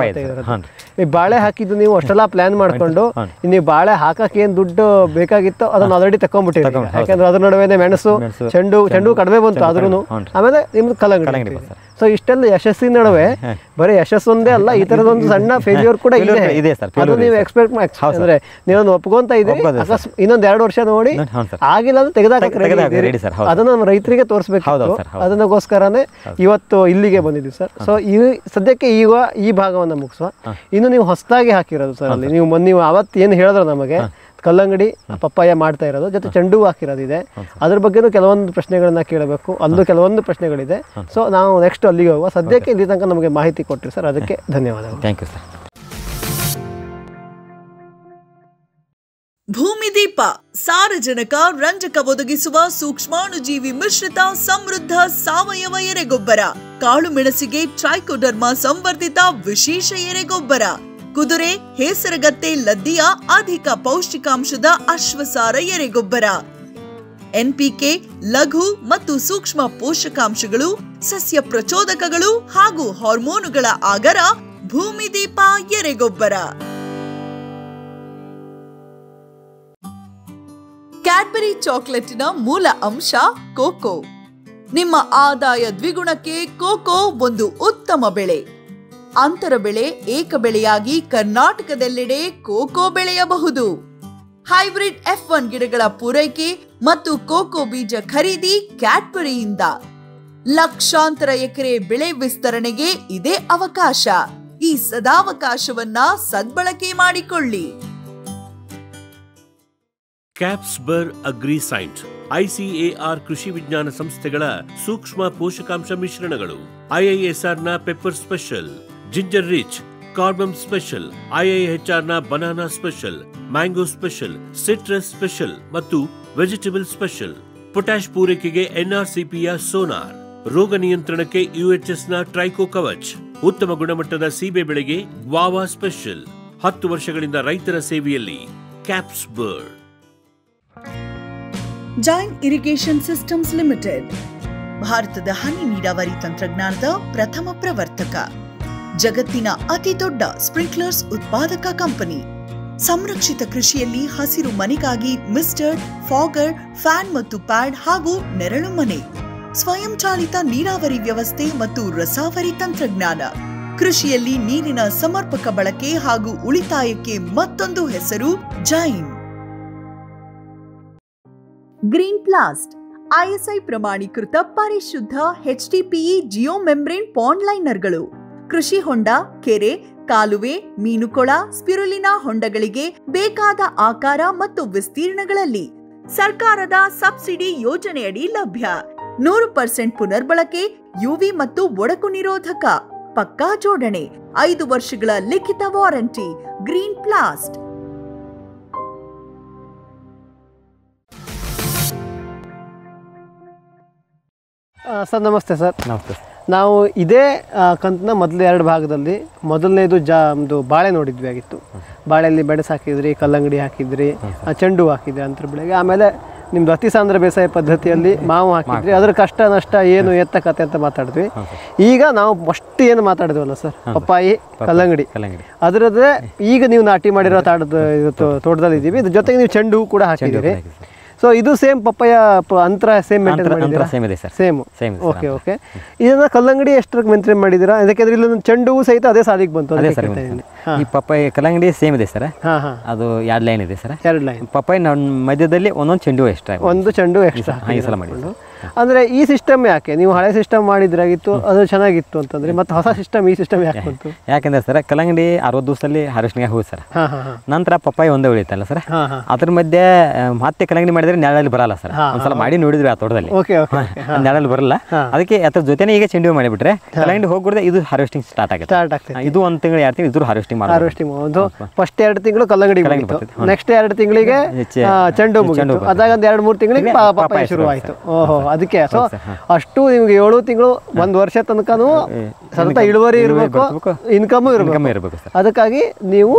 ಈ ಬಾಳೆ ಹಾಕಿದ್ದು ನೀವು ಅಷ್ಟೆಲ್ಲ ಪ್ಲಾನ್ ಮಾಡ್ಕೊಂಡು ನೀವು ಬಾಳೆ ಹಾಕಕ್ಕೆ ಏನ್ ದುಡ್ಡು ಬೇಕಾಗಿತ್ತೋ ಅದನ್ನ ಆಲ್ರೆಡಿ ತಕೊಂಡ್ಬಿಟ್ಟಿದ್ರು ಯಾಕಂದ್ರೆ ಅದ್ರ ನಡುವೆ ಮೆಣಸು ಚೆಂಡು ಚೆಂಡು ಕಡಿಮೆ ಬಂತು ಆದ್ರೂ ಆಮೇಲೆ ನಿಮ್ದು ಕಲಂಗಡಿ ಸೊ ಇಷ್ಟೆಲ್ಲ ಯಶಸ್ಸಿನ ನಡುವೆ ಬರೀ ಒಂದೇ ಅಲ್ಲ ಈ ತರದೊಂದು ಸಣ್ಣ ಫೇಲ್ಯೂರ್ ಕೂಡ ಇದೆ ಸರ್ ಅದು ನೀವು ಎಕ್ಸ್ಪೆಕ್ಟ್ ಅಂದ್ರೆ ನೀವೊಂದು ಒಪ್ಕೊಂತ ಇದ್ದೀರಿ ಇನ್ನೊಂದ್ ಎರಡು ವರ್ಷ ನೋಡಿ ಆಗಿಲ್ಲ ಅಂದ್ರೆ ಸರ್ ಅದನ್ನ ನಮ್ಮ ರೈತರಿಗೆ ತೋರಿಸಬೇಕು ಅದನ್ನಗೋಸ್ಕರನೇ ಇವತ್ತು ಇಲ್ಲಿಗೆ ಬಂದಿದ್ವಿ ಸರ್ ಸೊ ಈ ಸದ್ಯಕ್ಕೆ ಈಗ ಈ ಭಾಗವನ್ನ ಮುಗಿಸುವ ಇನ್ನು ನೀವು ಹೊಸದಾಗಿ ಹಾಕಿರೋದು ಸರ್ ಅಲ್ಲಿ ನೀವು ನೀವು ಅವತ್ತು ಏನು ಹೇಳಿದ್ರೆ ನಮಗೆ ಕಲ್ಲಂಗಡಿ ಪಪ್ಪಾಯ ಮಾಡ್ತಾ ಇರೋದು ಜೊತೆ ಚೆಂಡು ಹಾಕಿರೋದಿದೆ ಅದ್ರ ಬಗ್ಗೆ ಕೆಲವೊಂದು ಪ್ರಶ್ನೆಗಳನ್ನ ಕೇಳಬೇಕು ಅಲ್ಲೂ ಕೆಲವೊಂದು ಪ್ರಶ್ನೆಗಳಿದೆ ಸೊ ನಾವು ನೆಕ್ಸ್ಟ್ ಅಲ್ಲಿಗೆ ಹೋಗುವ ಸದ್ಯಕ್ಕೆ ಇಲ್ಲಿ ತನಕ ನಮಗೆ ಮಾಹಿತಿ ಕೊಟ್ಟಿರಿ ಸರ್ ಅದಕ್ಕೆ ಧನ್ಯವಾದಗಳು ಥ್ಯಾಂಕ್ ಯು ಸರ್ ಭೂಮಿ ದೀಪ ಸಾರಜನಕ ರಂಜಕ ಒದಗಿಸುವ ಸೂಕ್ಷ್ಮಾಣುಜೀವಿ ಮಿಶ್ರಿತ ಸಮೃದ್ಧ ಸಾವಯವ ಎರೆಗೊಬ್ಬರ ಕಾಳು ಮೆಣಸಿಗೆ ಟ್ರೈಕೋಡರ್ಮಾ ಸಂವರ್ಧಿತ ವಿಶೇಷ ಎರೆಗೊಬ್ಬರ ಕುದುರೆ ಹೇಸರಗತ್ತೆ ಲದ್ದಿಯ ಅಧಿಕ ಪೌಷ್ಟಿಕಾಂಶದ ಅಶ್ವಸಾರ ಎರೆಗೊಬ್ಬರ ಎನ್ಪಿಕೆ ಲಘು ಮತ್ತು ಸೂಕ್ಷ್ಮ ಪೋಷಕಾಂಶಗಳು ಸಸ್ಯ ಪ್ರಚೋದಕಗಳು ಹಾಗೂ ಹಾರ್ಮೋನುಗಳ ಆಗರ ಭೂಮಿ ದೀಪ ಎರೆಗೊಬ್ಬರ ಕ್ಯಾಡ್ಬರಿ ಚಾಕ್ಲೇಟಿನ ಮೂಲ ಅಂಶ ಕೋಕೋ ನಿಮ್ಮ ಆದಾಯ ದ್ವಿಗುಣಕ್ಕೆ ಕೋಕೋ ಒಂದು ಉತ್ತಮ ಬೆಳೆ ಅಂತರ ಬೆಳೆ ಏಕ ಬೆಳೆಯಾಗಿ ಕರ್ನಾಟಕದೆಲ್ಲೆಡೆ ಕೋಕೋ ಬೆಳೆಯಬಹುದು ಹೈಬ್ರಿಡ್ ಎಫ್ ಒನ್ ಗಿಡಗಳ ಪೂರೈಕೆ ಮತ್ತು ಕೋಕೋ ಬೀಜ ಖರೀದಿ ಕ್ಯಾಟ್ಬರಿಯಿಂದ ಲಕ್ಷಾಂತರ ಎಕರೆ ಬೆಳೆ ವಿಸ್ತರಣೆಗೆ ಇದೇ ಅವಕಾಶ ಈ ಸದಾವಕಾಶವನ್ನ ಸದ್ಬಳಕೆ ಮಾಡಿಕೊಳ್ಳಿ ಕ್ಯಾಪ್ಸ್ಬರ್ ಅಗ್ರಿ ಸೈನ್ಸ್ ಐಸಿಎಆರ್ ಕೃಷಿ ವಿಜ್ಞಾನ ಸಂಸ್ಥೆಗಳ ಸೂಕ್ಷ್ಮ ಪೋಷಕಾಂಶ ಮಿಶ್ರಣಗಳು ಐಐಎಸ್ಆರ್ನ ಪೆಪ್ಪರ್ ಸ್ಪೆಷಲ್ ಜಿಂಜರ್ ರಿಚ್ ಕಾರ್ಬಮ್ ಸ್ಪೆಷಲ್ ಐಐಎಚ್ಆರ್ ನ banana special mango special citrus special ಮತ್ತು ವೆಜಿಟೇಬಲ್ ಸ್ಪೆಷಲ್ ಪೊಟ್ಯಾಶ್ ಪೂರೈಕೆಗೆ ಎನ್ಆರ್ಸಿಪಿಯ ಸೋನಾರ್ ರೋಗ ನಿಯಂತ್ರಣಕ್ಕೆ ನ ಟ್ರೈಕೋ ಕವಚ್ ಉತ್ತಮ ಗುಣಮಟ್ಟದ ಸೀಬೆ ಬೆಳೆಗೆ ಗ್ವಾವಾ ಸ್ಪೆಷಲ್ ಹತ್ತು ವರ್ಷಗಳಿಂದ ರೈತರ ಸೇವೆಯಲ್ಲಿ ಕ್ಯಾಪ್ಸ್ ಬರ್ಡ್ ಜಾಯಿಂಟ್ ಇರಿಗೇಷನ್ ಸಿಸ್ಟಮ್ಸ್ ಲಿಮಿಟೆಡ್ ಭಾರತದ ಹನಿ ನೀರಾವರಿ ತಂತ್ರಜ್ಞಾನದ ಪ್ರಥಮ ಪ್ರವರ್ತಕ ಜಗತ್ತಿನ ಅತಿ ದೊಡ್ಡ ಸ್ಪ್ರಿಂಕ್ಲರ್ಸ್ ಉತ್ಪಾದಕ ಕಂಪನಿ ಸಂರಕ್ಷಿತ ಕೃಷಿಯಲ್ಲಿ ಹಸಿರು ಮನೆಗಾಗಿ ಮಿಸ್ಟರ್ ಫಾಗರ್ ಫ್ಯಾನ್ ಮತ್ತು ಪ್ಯಾಡ್ ಹಾಗೂ ನೆರಳು ಮನೆ ಸ್ವಯಂಚಾಲಿತ ನೀರಾವರಿ ವ್ಯವಸ್ಥೆ ಮತ್ತು ರಸಾವರಿ ತಂತ್ರಜ್ಞಾನ ಕೃಷಿಯಲ್ಲಿ ನೀರಿನ ಸಮರ್ಪಕ ಬಳಕೆ ಹಾಗೂ ಉಳಿತಾಯಕ್ಕೆ ಮತ್ತೊಂದು ಹೆಸರು ಜೈನ್ ಗ್ರೀನ್ ಪ್ಲಾಸ್ಟ್ ಐಎಸ್ಐ ಪ್ರಮಾಣೀಕೃತ ಪರಿಶುದ್ಧ ಎಚ್ಡಿಪಿಇ ಜಿಯೋ ಮೆಂಬ್ರೇನ್ ಪಾಂಡ್ ಲೈನರ್ಗಳು ಕೃಷಿ ಹೊಂಡ ಕೆರೆ ಕಾಲುವೆ ಮೀನುಕೊಳ ಸ್ಪಿರುಲಿನಾ ಹೊಂಡಗಳಿಗೆ ಬೇಕಾದ ಆಕಾರ ಮತ್ತು ವಿಸ್ತೀರ್ಣಗಳಲ್ಲಿ ಸರ್ಕಾರದ ಸಬ್ಸಿಡಿ ಯೋಜನೆಯಡಿ ಲಭ್ಯ ನೂರು ಪರ್ಸೆಂಟ್ ಪುನರ್ಬಳಕೆ ಯುವಿ ಮತ್ತು ಒಡಕು ನಿರೋಧಕ ಪಕ್ಕಾ ಜೋಡಣೆ ಐದು ವರ್ಷಗಳ ಲಿಖಿತ ವಾರಂಟಿ ಗ್ರೀನ್ ಪ್ಲಾಸ್ಟ್ ಸರ್ ನಮಸ್ತೆ ಸರ್ ನಮಸ್ತೆ ನಾವು ಇದೇ ಕಂತನ್ನ ಮೊದಲು ಎರಡು ಭಾಗದಲ್ಲಿ ಮೊದಲನೇದು ಜಾ ಒಂದು ಬಾಳೆ ನೋಡಿದ್ವಿ ಆಗಿತ್ತು ಬಾಳೆಯಲ್ಲಿ ಬೆಡಸು ಹಾಕಿದ್ರಿ ಕಲ್ಲಂಗಡಿ ಹಾಕಿದ್ರಿ ಚೆಂಡು ಹಾಕಿದ್ರಿ ಅಂತ ಬೆಳೆಗೆ ಆಮೇಲೆ ನಿಮ್ದು ಅತಿ ಸಾಂದ್ರ ಬೇಸಾಯ ಪದ್ಧತಿಯಲ್ಲಿ ಮಾವು ಹಾಕಿದ್ರಿ ಅದ್ರ ಕಷ್ಟ ನಷ್ಟ ಏನು ಎತ್ತ ಕತೆ ಅಂತ ಮಾತಾಡಿದ್ವಿ ಈಗ ನಾವು ಅಷ್ಟು ಏನು ಮಾತಾಡಿದ್ವಲ್ಲ ಸರ್ ಪಪ್ಪಾಯಿ ಕಲ್ಲಂಗಡಿ ಅದರದ್ದೇ ಈಗ ನೀವು ನಾಟಿ ಮಾಡಿರೋ ತಾಡದ ತೋಟದಲ್ಲಿ ಇದ್ದೀವಿ ಇದ್ರ ಜೊತೆಗೆ ನೀವು ಚೆಂಡು ಹೂ ಕೂಡ ಹಾಕಿದ್ದೀವಿ ಸೊ ಇದು ಸೇಮ್ ಪಪ್ಪಾಯ ಅಂತರ ಸೇಮ್ ಅಂತರ ಸೇಮ್ ಇದೆ sir same same okay okay ಇದನ್ನ ಕಲ್ಲಂಗಡಿ ಎಷ್ಟಕ್ಕೆ ಮೇಂಟೈನ್ ಅದಕ್ಕೆ ಅದ್ರಲ್ಲಿ ಇಲ್ಲಿ ಚೆಂಡು ಸಹಿತ ಅದೇ ಸಾಲಿಗೆ ಬಂತು ಅದೇ ಸರ್ ಈ ಪಪ್ಪಾಯ ಕಲ್ಲಂಗಡಿ ಸೇಮ್ ಇದೆ ಸರ್ ಅದು ಎರಡು ಲೈನ್ ಇದೆ ಸರ್ ಎರಡು ಲೈನ್ ಪಪ್ಪಾಯ ಮಧ್ಯದಲ್ಲಿ ಒಂದೊಂದು ಚೆಂಡು ಎಷ್ಟು ಒಂದು ಚೆಂಡು ಸರ್ ಈ ಸಲ ಮಾಡಿದ್ದು ಅಂದ್ರೆ ಈ ಸಿಸ್ಟಮ್ ಯಾಕೆ ನೀವು ಹಳೆ ಸಿಸ್ಟಮ್ ಮಾಡಿದ್ರಾಗಿತ್ತು ಅದು ಚೆನ್ನಾಗಿತ್ತು ಅಂತಂದ್ರೆ ಮತ್ತೆ ಹೊಸ ಸಿಸ್ಟಮ್ ಈ ಸಿಸ್ಟಮ್ ಯಾಕೆ ಬಂತು ಯಾಕೆಂದ್ರೆ ಸರ್ ಕಲಂಗಡಿ ಅರವತ್ತು ದಿವಸದಲ್ಲಿ ಹಾರ್ವೆಸ್ಟಿಂಗ್ ಹೋಗಿ ಸರ್ ನಂತರ ಪಪ್ಪಾಯಿ ಒಂದೇ ಉಳಿತಲ್ಲ ಸರ್ ಅದ್ರ ಮಧ್ಯೆ ಮತ್ತೆ ಕಲಂಗಡಿ ಮಾಡಿದ್ರೆ ನೆರಳಲ್ಲಿ ಬರಲ್ಲ ಸರ್ ಒಂದ್ಸಲ ಮಾಡಿ ನೋಡಿದ್ರೆ ಆ ತೋಟದಲ್ಲಿ ನೆರಳಲ್ಲಿ ಬರಲ್ಲ ಅದಕ್ಕೆ ಅದ್ರ ಜೊತೆನೇ ಈಗ ಚೆಂಡು ಮಾಡಿಬಿಟ್ರೆ ಕಲಂಗಡಿ ಹೋಗ್ಬಿಡ್ದೆ ಇದು ಹಾರ್ವೆಸ್ಟಿಂಗ್ ಸ್ಟಾರ್ಟ್ ಆಗುತ್ತೆ ಸ್ಟಾರ್ಟ್ ಇದು ಒಂದ್ ತಿಂಗಳು ಎರಡು ತಿಂಗಳು ಹಾರ್ವೆಸ್ಟಿಂಗ್ ಮಾಡಿ ಫಸ್ಟ್ ಎರಡು ತಿಂಗಳು ಕಲ್ಲಂಗಡಿ ನೆಕ್ಸ್ಟ್ ಎರಡು ತಿಂಗಳಿಗೆ ಚೆಂಡು ಅದಾಗ ಒಂದ್ ಎರಡು ಮೂರು ತಿಂಗಳಿಗೆ ಶುರು ಓಹೋ ಅದಕ್ಕೆ ಸೊ ಅಷ್ಟು ನಿಮ್ಗೆ ಏಳು ತಿಂಗಳು ಒಂದ್ ವರ್ಷ ತನಕನೂ ಸತತ ಇಳುವರಿ ಇರಬೇಕು ಇನ್ಕಮ್ ಇರಬೇಕು ಅದಕ್ಕಾಗಿ ನೀವು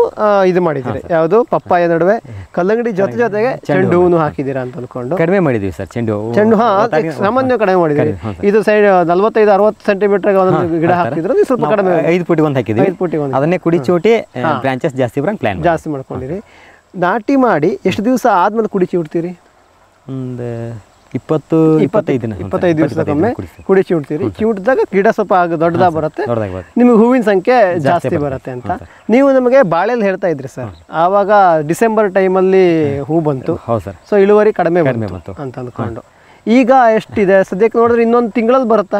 ಇದು ಮಾಡಿದ್ದೀರಿ ಯಾವುದು ಪಪ್ಪಾಯ ನಡುವೆ ಕಲ್ಲಂಗಡಿ ಜೊತೆ ಜೊತೆಗೆ ಚೆಂಡು ಹೂನು ಹಾಕಿದ್ದೀರಾ ಅಂತ ಅನ್ಕೊಂಡು ಕಡಿಮೆ ಮಾಡಿದೀವಿ ಸರ್ ಚೆಂಡು ಚೆಂಡು ಹಾ ಸಾಮಾನ್ಯ ಕಡಿಮೆ ಮಾಡಿದ್ದೀವಿ ಇದು ಸೈಡ್ ನಲ್ವತ್ತೈದು ಅರವತ್ತು ಸೆಂಟಿಮೀಟರ್ ಗಿಡ ಹಾಕಿದ್ರು ನೀವು ಸ್ವಲ್ಪ ಕಡಿಮೆ ಐದು ಪುಟಿ ಒಂದು ಹಾಕಿದ್ದೀವಿ ಐದು ಪುಟಿ ಒಂದು ಅದನ್ನೇ ಕುಡಿ ಚೋಟಿ ಬ್ರಾಂಚಸ್ ಜಾಸ್ತಿ ಬರಂಗ್ ಪ್ಲಾನ್ ಜಾಸ್ತಿ ಮಾಡ್ಕೊಂಡಿರಿ ನಾಟಿ ಮಾಡಿ ಎಷ್ಟು ದಿವಸ ಆದ್ಮೇಲೆ ಕುಡಿಚಿ ಬಿಡ್ತೀರಿ ಒಂದು ಇಪ್ಪತ್ತು ಇಪ್ಪತ್ತೈದು ದಿನ ಇಪ್ಪತ್ತೈದು ದಿವಸಕ್ಕೊಮ್ಮೆ ಕುಡಿ ಚಿವುಟ್ತೀರಿ ಚಿವುಟಿದಾಗ ಗಿಡ ಸ್ವಲ್ಪ ದೊಡ್ಡದಾಗ ಬರುತ್ತೆ ನಿಮಗೆ ಹೂವಿನ ಸಂಖ್ಯೆ ಜಾಸ್ತಿ ಬರುತ್ತೆ ಅಂತ ನೀವು ನಮಗೆ ಬಾಳೆಲ್ಲಿ ಹೇಳ್ತಾ ಇದ್ರಿ ಸರ್ ಆವಾಗ ಡಿಸೆಂಬರ್ ಟೈಮಲ್ಲಿ ಹೂ ಬಂತು ಸರ್ ಸೊ ಇಳುವರಿ ಕಡಿಮೆ ಕಡಿಮೆ ಬಂತು ಅಂತ ಅಂದ್ಕೊಂಡು ಈಗ ಎಷ್ಟಿದೆ ಸದ್ಯಕ್ಕೆ ನೋಡಿದ್ರೆ ಇನ್ನೊಂದು ತಿಂಗಳಲ್ಲಿ ಬರುತ್ತಾ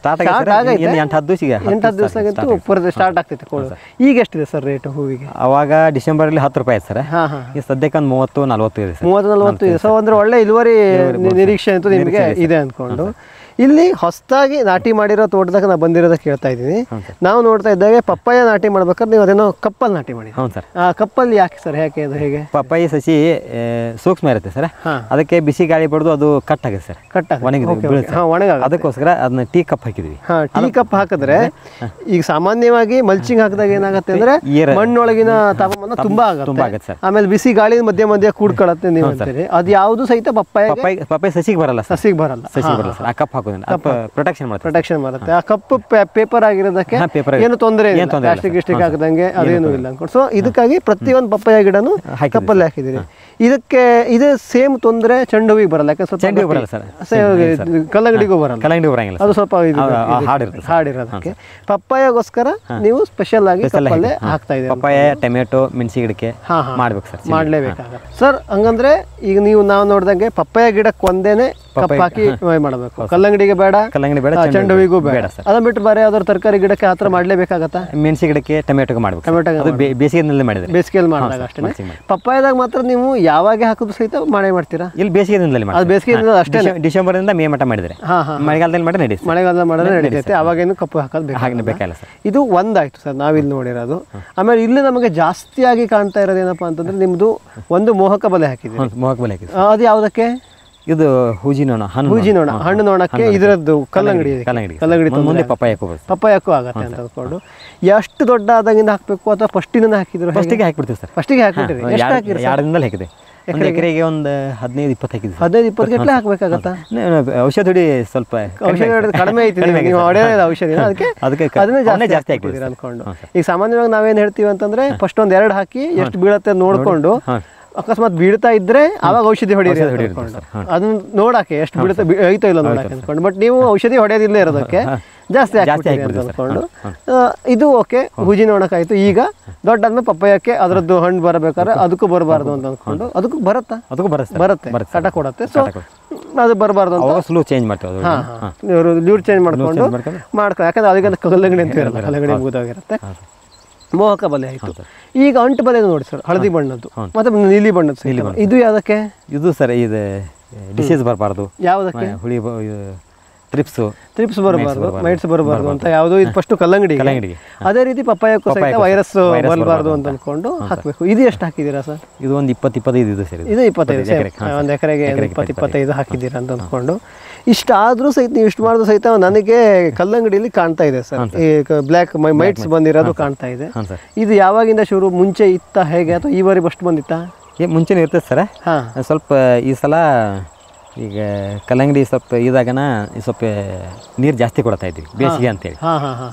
ಸ್ಟಾರ್ಟ್ ಸ್ಟಾರ್ಟ್ ಆಗ್ತೈತೆ ಈಗ ಎಷ್ಟಿದೆ ಸರ್ ರೇಟ್ ಹೂವಿಗೆ ಅವಾಗ ಡಿಸೆಂಬರ್ ಅಲ್ಲಿ ಹತ್ತು ರೂಪಾಯಿ ಸರ್ ಈಗ ಸದ್ಯಕ್ಕೆ ಒಂದು ಮೂವತ್ತು ನಲ್ವತ್ತು ಇದೆ ಮೂವತ್ತು ನಲ್ವತ್ತು ಇದೆ ಸೊ ಅಂದ್ರೆ ಒಳ್ಳೆ ಇಳುವರಿ ನಿರೀಕ್ಷೆ ಅಂತ ನಿಮಗೆ ಇದೆ ಅಂದ್ಕೊಂಡು ಇಲ್ಲಿ ಹೊಸದಾಗಿ ನಾಟಿ ಮಾಡಿರೋ ತೋಟದಾಗ ನಾ ಬಂದಿರೋದಕ್ಕೆ ಹೇಳ್ತಾ ಇದ್ದೀನಿ ನಾವು ನೋಡ್ತಾ ಇದ್ದಾಗ ಪಪ್ಪಾಯ ನಾಟಿ ಮಾಡ್ಬೇಕಾದ್ರೆ ನೀವು ಅದೇನೋ ಕಪ್ಪಲ್ಲಿ ನಾಟಿ ಮಾಡಿ ಹೌದು ಸರ್ ಕಪ್ಪಲ್ಲಿ ಯಾಕೆ ಸರ್ ಯಾಕೆ ಅದು ಹೇಗೆ ಪಪ್ಪಾಯಿ ಸಸಿ ಸೂಕ್ಷ್ಮ ಇರುತ್ತೆ ಸರ್ ಅದಕ್ಕೆ ಬಿಸಿ ಗಾಳಿ ಬಡದು ಅದು ಕಟ್ ಆಗುತ್ತೆ ಸರ್ ಕಟ್ ಒಣಗ ಅದಕ್ಕೋಸ್ಕರ ಅದನ್ನ ಟೀ ಕಪ್ ಹಾಕಿದ್ವಿ ಟೀ ಕಪ್ ಹಾಕಿದ್ರೆ ಈಗ ಸಾಮಾನ್ಯವಾಗಿ ಮಲ್ಚಿಂಗ್ ಹಾಕಿದಾಗ ಏನಾಗುತ್ತೆ ಅಂದ್ರೆ ಮಣ್ಣೊಳಗಿನ ತಾಪಮಾನ ತುಂಬಾ ಆಗುತ್ತೆ ಸರ್ ಆಮೇಲೆ ಬಿಸಿ ಗಾಳಿ ಮಧ್ಯ ಮಧ್ಯ ಕೂಡ್ಕೊಳ್ಳುತ್ತೆ ನೀವು ಅಂತೀರಿ ಯಾವುದು ಸಹಿತ ಪಪ್ಪಾಯ ಪಪ್ಪಾಯಿ ಸಸಿಗೆ ಬರಲ್ಲ ಸಸಿಗೆ ಬರಲ್ಲ ಸಸಿಗೆ ಬರಲ್ಲ ಸರ್ ಆ ಕಪ್ ಪ್ರೊಟೆಕ್ಷನ್ ಮಾಡುತ್ತೆ ಪ್ರೊಟೆಕ್ಷನ್ ಮಾಡುತ್ತೆ ಆ ಕಪ್ಪು ಪೇಪರ್ ಆಗಿರೋದಕ್ಕೆ ಏನು ತೊಂದರೆ ಇಲ್ಲ ಪ್ಲಾಸ್ಟಿಕ್ ಗಿಸ್ಟಿಕ್ ಹಾಕದಂಗೆ ಅದೇನು ಇಲ್ಲ ಅನ್ಕೊಂಡು ಸೊ ಇದಕ್ಕಾಗಿ ಪ್ರತಿಯೊಂದು ಪಪ್ಪಾಯ ಗಿಡನು ಕಪ್ಪಲ್ಲಿ ಹಾಕಿದ್ದೀರಿ ಇದಕ್ಕೆ ಇದು ಸೇಮ್ ತೊಂದರೆ ಹೂವಿಗೆ ಬರಲ್ಲ ಯಾಕಂದ್ರೆ ಚೆಂಡುವಿಗೆ ಬರಲ್ಲ ಸರ್ ಕಲ್ಲಂಗಡಿಗೂ ಬರಲ್ಲ ಕಲ್ಲಂಗಡಿ ಬರಂಗಿಲ್ಲ ಅದು ಸ್ವಲ್ಪ ಹಾಡಿರುತ್ತೆ ಹಾಡಿರೋದಕ್ಕೆ ಪಪ್ಪಾಯಗೋಸ್ಕರ ನೀವು ಸ್ಪೆಷಲ್ ಆಗಿ ಕಪ್ಪಲ್ಲೇ ಹಾಕ್ತಾ ಇದ್ದೀರಿ ಪಪ್ಪಾಯ ಟೊಮೆಟೊ ಮೆಣಸಿ ಗಿಡಕ್ಕೆ ಮಾಡ್ಬೇಕು ಸರ್ ಮಾಡಲೇಬೇಕಾಗುತ್ತೆ ಸರ್ ಹಂಗಂದ್ರೆ ಈಗ ನೀವು ನಾವು ನೋಡ್ದಂಗೆ ಪಪ್ಪಾಯ ಗಿಡಕ್ಕೆ ಒಂದೇನೆ ಕಪ್ಪಾಕಿ ಮಾಡಬೇಕು ಕಲ್ಲಂಗಡಿಗೆ ಬೇಡ ಕಲ್ಲಂಗಡಿ ಬೇಡ ಚೆಂಡು ಹೂವಿಗೂ ಬೇಡ ಅದನ್ನ ಬಿಟ್ಟು ಬರೆ ಅದರ ತರಕಾರಿ ಗಿಡಕ್ಕೆ ಆತರ ಮಾಡ್ಲೇಬೇಕಾಗತ್ತ ಮೆಣಸಿ ಗಿಡಕ್ಕೆ ಟೊಮೆಟೊ ಮಾಡ್ಬೇಕು ಟೊಮೆಟೊ ಬೇಸಿಗೆನಲ್ಲಿ ಮಾಡಿದ್ರೆ ಬೇಸಿಗೆಯಲ್ಲಿ ಮಾಡಿದಾಗ ಅಷ್ಟೇ ಪಪ್ಪಾಯದಾಗ ಮಾತ್ರ ನೀವು ಯಾವಾಗ ಹಾಕೋದು ಸಹಿತ ಮಳೆ ಮಾಡ್ತೀರಾ ಇಲ್ಲಿ ಬೇಸಿಗೆದಿಂದಲೇ ಅದು ಬೇಸಿಗೆಯಿಂದ ಅಷ್ಟೇ ಡಿಸೆಂಬರ್ನಿಂದ ಮೇ ಮಟ್ಟ ಮಾಡಿದ್ರೆ ಮಳೆಗಾಲದಲ್ಲಿ ಮಾಡಿ ನಡೀತಿ ಮಳೆಗಾಲದಲ್ಲಿ ಮಾಡಿದ್ರೆ ನಡೀತೈತೆ ಏನು ಕಪ್ಪು ಹಾಕೋದು ಹಾಗೆ ಬೇಕಲ್ಲ ಸರ್ ಇದು ಒಂದಾಯ್ತು ಸರ್ ನಾವಿಲ್ಲಿ ನೋಡಿರೋದು ಆಮೇಲೆ ಇಲ್ಲಿ ನಮಗೆ ಜಾಸ್ತಿಯಾಗಿ ಕಾಣ್ತಾ ಇರೋದು ಅಂತಂದ್ರೆ ನಿಮ್ಮದು ಒಂದು ಮೋಹಕ ಬಲೆ ಹಾಕಿದ್ರೆ ಮೋಹಕ ಬಲೆ ಹಾಕಿದೆ ಅದು ಯಾವುದಕ್ಕೆ ಇದು ಹೂಜಿ ನೋಣ ಹಣ್ಣು ನೋಣ ಹಣ್ಣು ನೋಣಕ್ಕೆ ಇದರದ್ದು ಕಲ್ಲಂಗಡಿ ಕಲ್ಲಂಗಡಿ ಕಲ್ಲಂಗಡಿ ಮುಂದೆ ಪಪ್ಪಾಯ ಹಾಕೋ ಆಗುತ್ತೆ ಅಂತ ಅಂದ್ಕೊಂಡು ಎಷ್ಟು ದೊಡ್ಡ ಆದಾಗಿಂದ ಹಾಕಬೇಕು ಅಥವಾ ಫಸ್ಟಿನಿಂದ ಹಾಕಿದ್ರು ಫಸ್ಟಿಗೆ ಹಾಕಿಬಿಡ್ತೀವಿ ಸರ್ ಫಸ್ಟಿಗೆ ಹಾಕಿಬಿಟ್ಟಿರಿ ಎಷ್ಟು ಹಾಕಿರಿ ಎರಡರಿಂದಲೇ ಹಾಕಿದೆ ಎಕರೆಗೆ ಒಂದು ಹದಿನೈದು ಇಪ್ಪತ್ತು ಹಾಕಿದ್ವಿ ಹದಿನೈದು ಇಪ್ಪತ್ತು ಗಂಟೆ ಹಾಕಬೇಕಾಗತ್ತಾ ಔಷಧಿ ಸ್ವಲ್ಪ ಔಷಧಿ ಕಡಿಮೆ ಐತಿ ನೀವು ಹೊಡೆಯೋದು ಔಷಧಿ ಅದಕ್ಕೆ ಅದಕ್ಕೆ ಅದನ್ನೇ ಜಾಸ್ತಿ ಹಾಕಿದ್ರಿ ಅನ್ಕೊಂಡು ಈಗ ಸಾಮಾನ್ಯವಾಗಿ ನಾವೇನು ಹೇಳ್ತೀವಿ ಅಂತಂದ್ರೆ ಫಸ್ಟ್ ಒಂದು ಎರಡು ಹಾಕಿ ಎಷ್ಟು ಬೀಳತ್ತೆ ನೋಡ್ಕೊಂಡು ಅಕಸ್ಮಾತ್ ಬೀಳ್ತಾ ಇದ್ರೆ ಅವಾಗ ಔಷಧಿ ಹೊಡೆಯಿರಿ ಅದನ್ನ ನೋಡಕ್ಕೆ ಎಷ್ಟು ಬೀಳ್ತಾ ಐತೋ ಇಲ್ಲ ನೋಡಕ್ಕೆ ಅಂದ್ಕೊಂಡು ಬಟ್ ನೀವು ಔಷಧಿ ಹೊಡೆಯೋದಿಲ್ಲ ಇರೋದಕ್ಕೆ ಜಾಸ್ತಿ ಅಂತ ಅಂದ್ಕೊಂಡು ಇದು ಓಕೆ ಹುಜಿನ ಒಣಕಾಯ್ತು ಈಗ ಅಂದ್ರೆ ಪಪ್ಪಾಯಕ್ಕೆ ಅದರದ್ದು ಹಣ್ಣು ಬರಬೇಕಾದ್ರೆ ಅದಕ್ಕೂ ಬರಬಾರ್ದು ಅಂತ ಅಂದ್ಕೊಂಡು ಅದಕ್ಕೂ ಬರುತ್ತಾ ಅದಕ್ಕೂ ಬರುತ್ತೆ ಬರುತ್ತೆ ಕಟ ಕೊಡುತ್ತೆ ಸೊ ಅದು ಬರಬಾರ್ದು ಅಂತ ಸ್ಲೋ ಚೇಂಜ್ ಮಾಡ್ತೀವಿ ಹಾಂ ಚೇಂಜ್ ಮಾಡ್ಕೊಂಡು ಮಾಡ್ಕೊ ಯಾಕಂದ್ರೆ ಅದಕ್ಕೆ ಕಲ್ಲಂಗಡಿ ಅಂತ ಇರಲ್ಲ ಕಲ್ಲಂಗಡಿ ಮುಗಿದಾಗಿರುತ್ತೆ ಮೋಹಕ ಬಲೆ ಆಯ್ತು ಈಗ ಅಂಟು ಬಲೆ ನೋಡಿ ಸರ್ ಹಳದಿ ಬಣ್ಣದ್ದು ಮತ್ತೆ ನೀಲಿ ಬಣ್ಣದ್ದು ಇದು ಯಾವ್ದಕ್ಕೆ ಇದು ಸರ್ ಇದು ಡಿಸೀಸ್ ಬರಬಾರ್ದು ಯಾವುದಕ್ಕೆ ಹುಳಿ ಟ್ರಿಪ್ಸ್ ಟ್ರಿಪ್ಸ್ ಬರಬಾರ್ದು ಮೈಟ್ಸ್ ಬರಬಾರ್ದು ಅಂತ ಯಾವುದೋ ಇದು ಫಸ್ಟ್ ಕಲ್ಲಂಗಡಿ ಕಲ್ಲಂಗಡಿ ಅದೇ ರೀತಿ ಪಪ್ಪಾಯಕ್ಕೂ ಸಹಿತ ವೈರಸ್ ಬರಬಾರ್ದು ಅಂತ ಅನ್ಕೊಂಡು ಹಾಕಬೇಕು ಇದು ಎಷ್ಟು ಹಾಕಿದ್ದೀರಾ ಸರ್ ಇದು ಒಂದು ಇಪ್ಪತ್ತು ಇಪ್ಪತ್ತೈದು ಇದು ಸರಿ ಇದು ಇಪ್ಪತ್ತೈದು ಒಂದು ಎಕರೆಗೆ ಇಪ್ಪತ್ತು ಇಪ್ಪತ್ತೈದು ಹಾಕಿದ್ದೀರಾ ಅಂತ ಅಂದ್ಕೊಂಡು ಇಷ್ಟಾದರೂ ಸಹಿತ ನೀವು ಇಷ್ಟು ಮಾಡಿದ್ರು ಸಹಿತ ನನಗೆ ಕಲ್ಲಂಗಡಿಯಲ್ಲಿ ಕಾಣ್ತಾ ಇದೆ ಸರ್ ಈ ಬ್ಲ್ಯಾಕ್ ಮೈಟ್ಸ್ ಬಂದಿರೋದು ಕಾಣ್ತಾ ಇದೆ ಇದು ಯಾವಾಗಿಂದ ಶುರು ಮುಂಚೆ ಇತ್ತ ಹೇಗೆ ಅಥವಾ ಈ ಬಾರಿ ಬಸ್ಟ್ ಏ ಮುಂಚೆನೇ ಇರ್ತದೆ ಸರ್ ಹಾಂ ಸ್ವಲ್ಪ ಈ ಸಲ ಈಗ ಕಲ್ಲಂಗಡಿ ಸ್ವಲ್ಪ ಇದಾಗನ ಸ್ವಲ್ಪ ನೀರು ಜಾಸ್ತಿ ಕೊಡ್ತಾ ಇದ್ವಿ ಬೇಸಿಗೆ ಅಂತೇಳಿ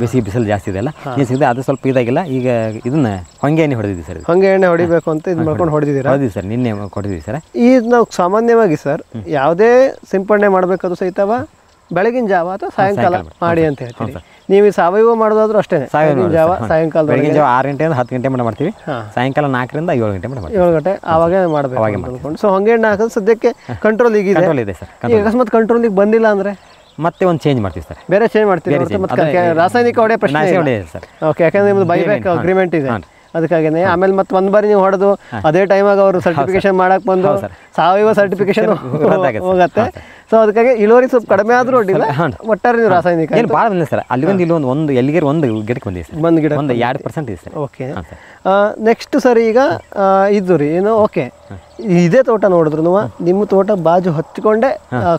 ಬೇಸಿಗೆ ಬಿಸಿಲು ಜಾಸ್ತಿ ಇದೆಲ್ಲ ನೀರು ಸಿಗದೆ ಅದು ಸ್ವಲ್ಪ ಇದಾಗಿಲ್ಲ ಈಗ ಇದನ್ನ ಹೊಂಗೆ ಎಣ್ಣೆ ಹೊಡೆದಿದ್ವಿ ಸರ್ ಹೊಂಗೆ ಎಣ್ಣೆ ಹೊಡಿಬೇಕು ಅಂತ ಇದು ಮಾಡ್ಕೊಂಡು ಹೊಡೆದಿದ್ದೀರಾ ಹೌದು ಸರ್ ನಿನ್ನೆ ಕೊಡಿದ್ವಿ ಸರ್ ಈ ನಾವು ಸಾಮಾನ್ಯವಾಗಿ ಸರ್ ಯಾವುದೇ ಸಿಂಪಡಣೆ ಮಾಡಬೇಕಾದ್ರೂ ಸಹಿತವ ಬೆಳಗಿನ ಜಾವ ಅಥವಾ ಸಾಯಂಕಾಲ ಮಾಡಿ ಅಂತ ಹೇಳ್ತೀವಿ ನೀವು ಸಾವಯವ ಮಾಡೋದಾದ್ರೂ ಅಷ್ಟೇ ಜಾವ ಸಾಯಂಕಾಲ ಬೆಳಗಿನ ಜಾವ ಆರು ಗಂಟೆಯಿಂದ ಹತ್ತು ಗಂಟೆ ಮಾಡಿ ಮಾಡ್ತೀವಿ ಸಾಯಂಕಾಲ ನಾಲ್ಕರಿಂದ ಏಳು ಗಂಟೆ ಮಾಡಿ ಏಳು ಗಂಟೆ ಆವಾಗ ಮಾಡಬೇಕು ಸೊ ಹಂಗೆ ಹಾಕಿದ್ರೆ ಸದ್ಯಕ್ಕೆ ಕಂಟ್ರೋಲ್ ಈಗ ಇದೆ ಸರ್ ಅಕಸ್ಮಾತ್ ಈಗ ಬಂದಿಲ್ಲ ಅಂದರೆ ಮತ್ತೆ ಒಂದು ಚೇಂಜ್ ಮಾಡ್ತೀವಿ ಸರ್ ಬೇರೆ ಚೇಂಜ್ ಮಾಡ್ತೀವಿ ರಾಸಾಯನಿಕ ಹೊಡೆಯ ಪ್ರಶ್ನೆ ಸರ್ ಓಕೆ ಯಾಕಂದ್ರೆ ಬೈ ಬೈಬ್ಯಾಕ್ ಅಗ್ರಿಮೆಂಟ್ ಇದೆ ಅದಕ್ಕಾಗಿನೇ ಆಮೇಲೆ ಮತ್ತೆ ಒಂದ್ ಬಾರಿ ನೀವು ಹೊಡೆದು ಅದೇ ಟೈಮಾಗ ಅವರು ಸರ್ಟಿಫಿಕೇಶನ್ ಮಾಡಕ್ ಬಂದು ಸಾವಯವ ಸರ್ಟಿಫಿಕೇಶನ್ ಹೋಗುತ್ತೆ ಸೊ ಅದಕ್ಕಾಗಿ ಇಳುವರಿ ಸ್ವಲ್ಪ ಕಡಿಮೆ ಆದ್ರೂ ಅಡ್ಡಿಲ್ಲ ಒಟ್ಟಾರೆ ನೀವು ರಾಸಾಯನಿಕ ಏನು ಭಾಳ ಬಂದಿದೆ ಸರ್ ಅಲ್ಲಿ ಒಂದು ಇಲ್ಲೊಂದು ಒಂದು ಎಲ್ಲಿಗೆ ಒಂದು ಗಿಡಕ್ಕೆ ಬಂದಿದೆ ಸರ್ ಒಂದು ಗಿಡ ಒಂದು ಎರಡು ಪರ್ಸೆಂಟ್ ಇದೆ ಸರ್ ಓಕೆ ನೆಕ್ಸ್ಟ್ ಸರ್ ಈಗ ಇದ್ದು ರೀ ಏನು ಓಕೆ ಇದೇ ತೋಟ ನೋಡಿದ್ರು ನಿಮ್ಮ ತೋಟ ಬಾಜು ಹತ್ತಿಕೊಂಡೆ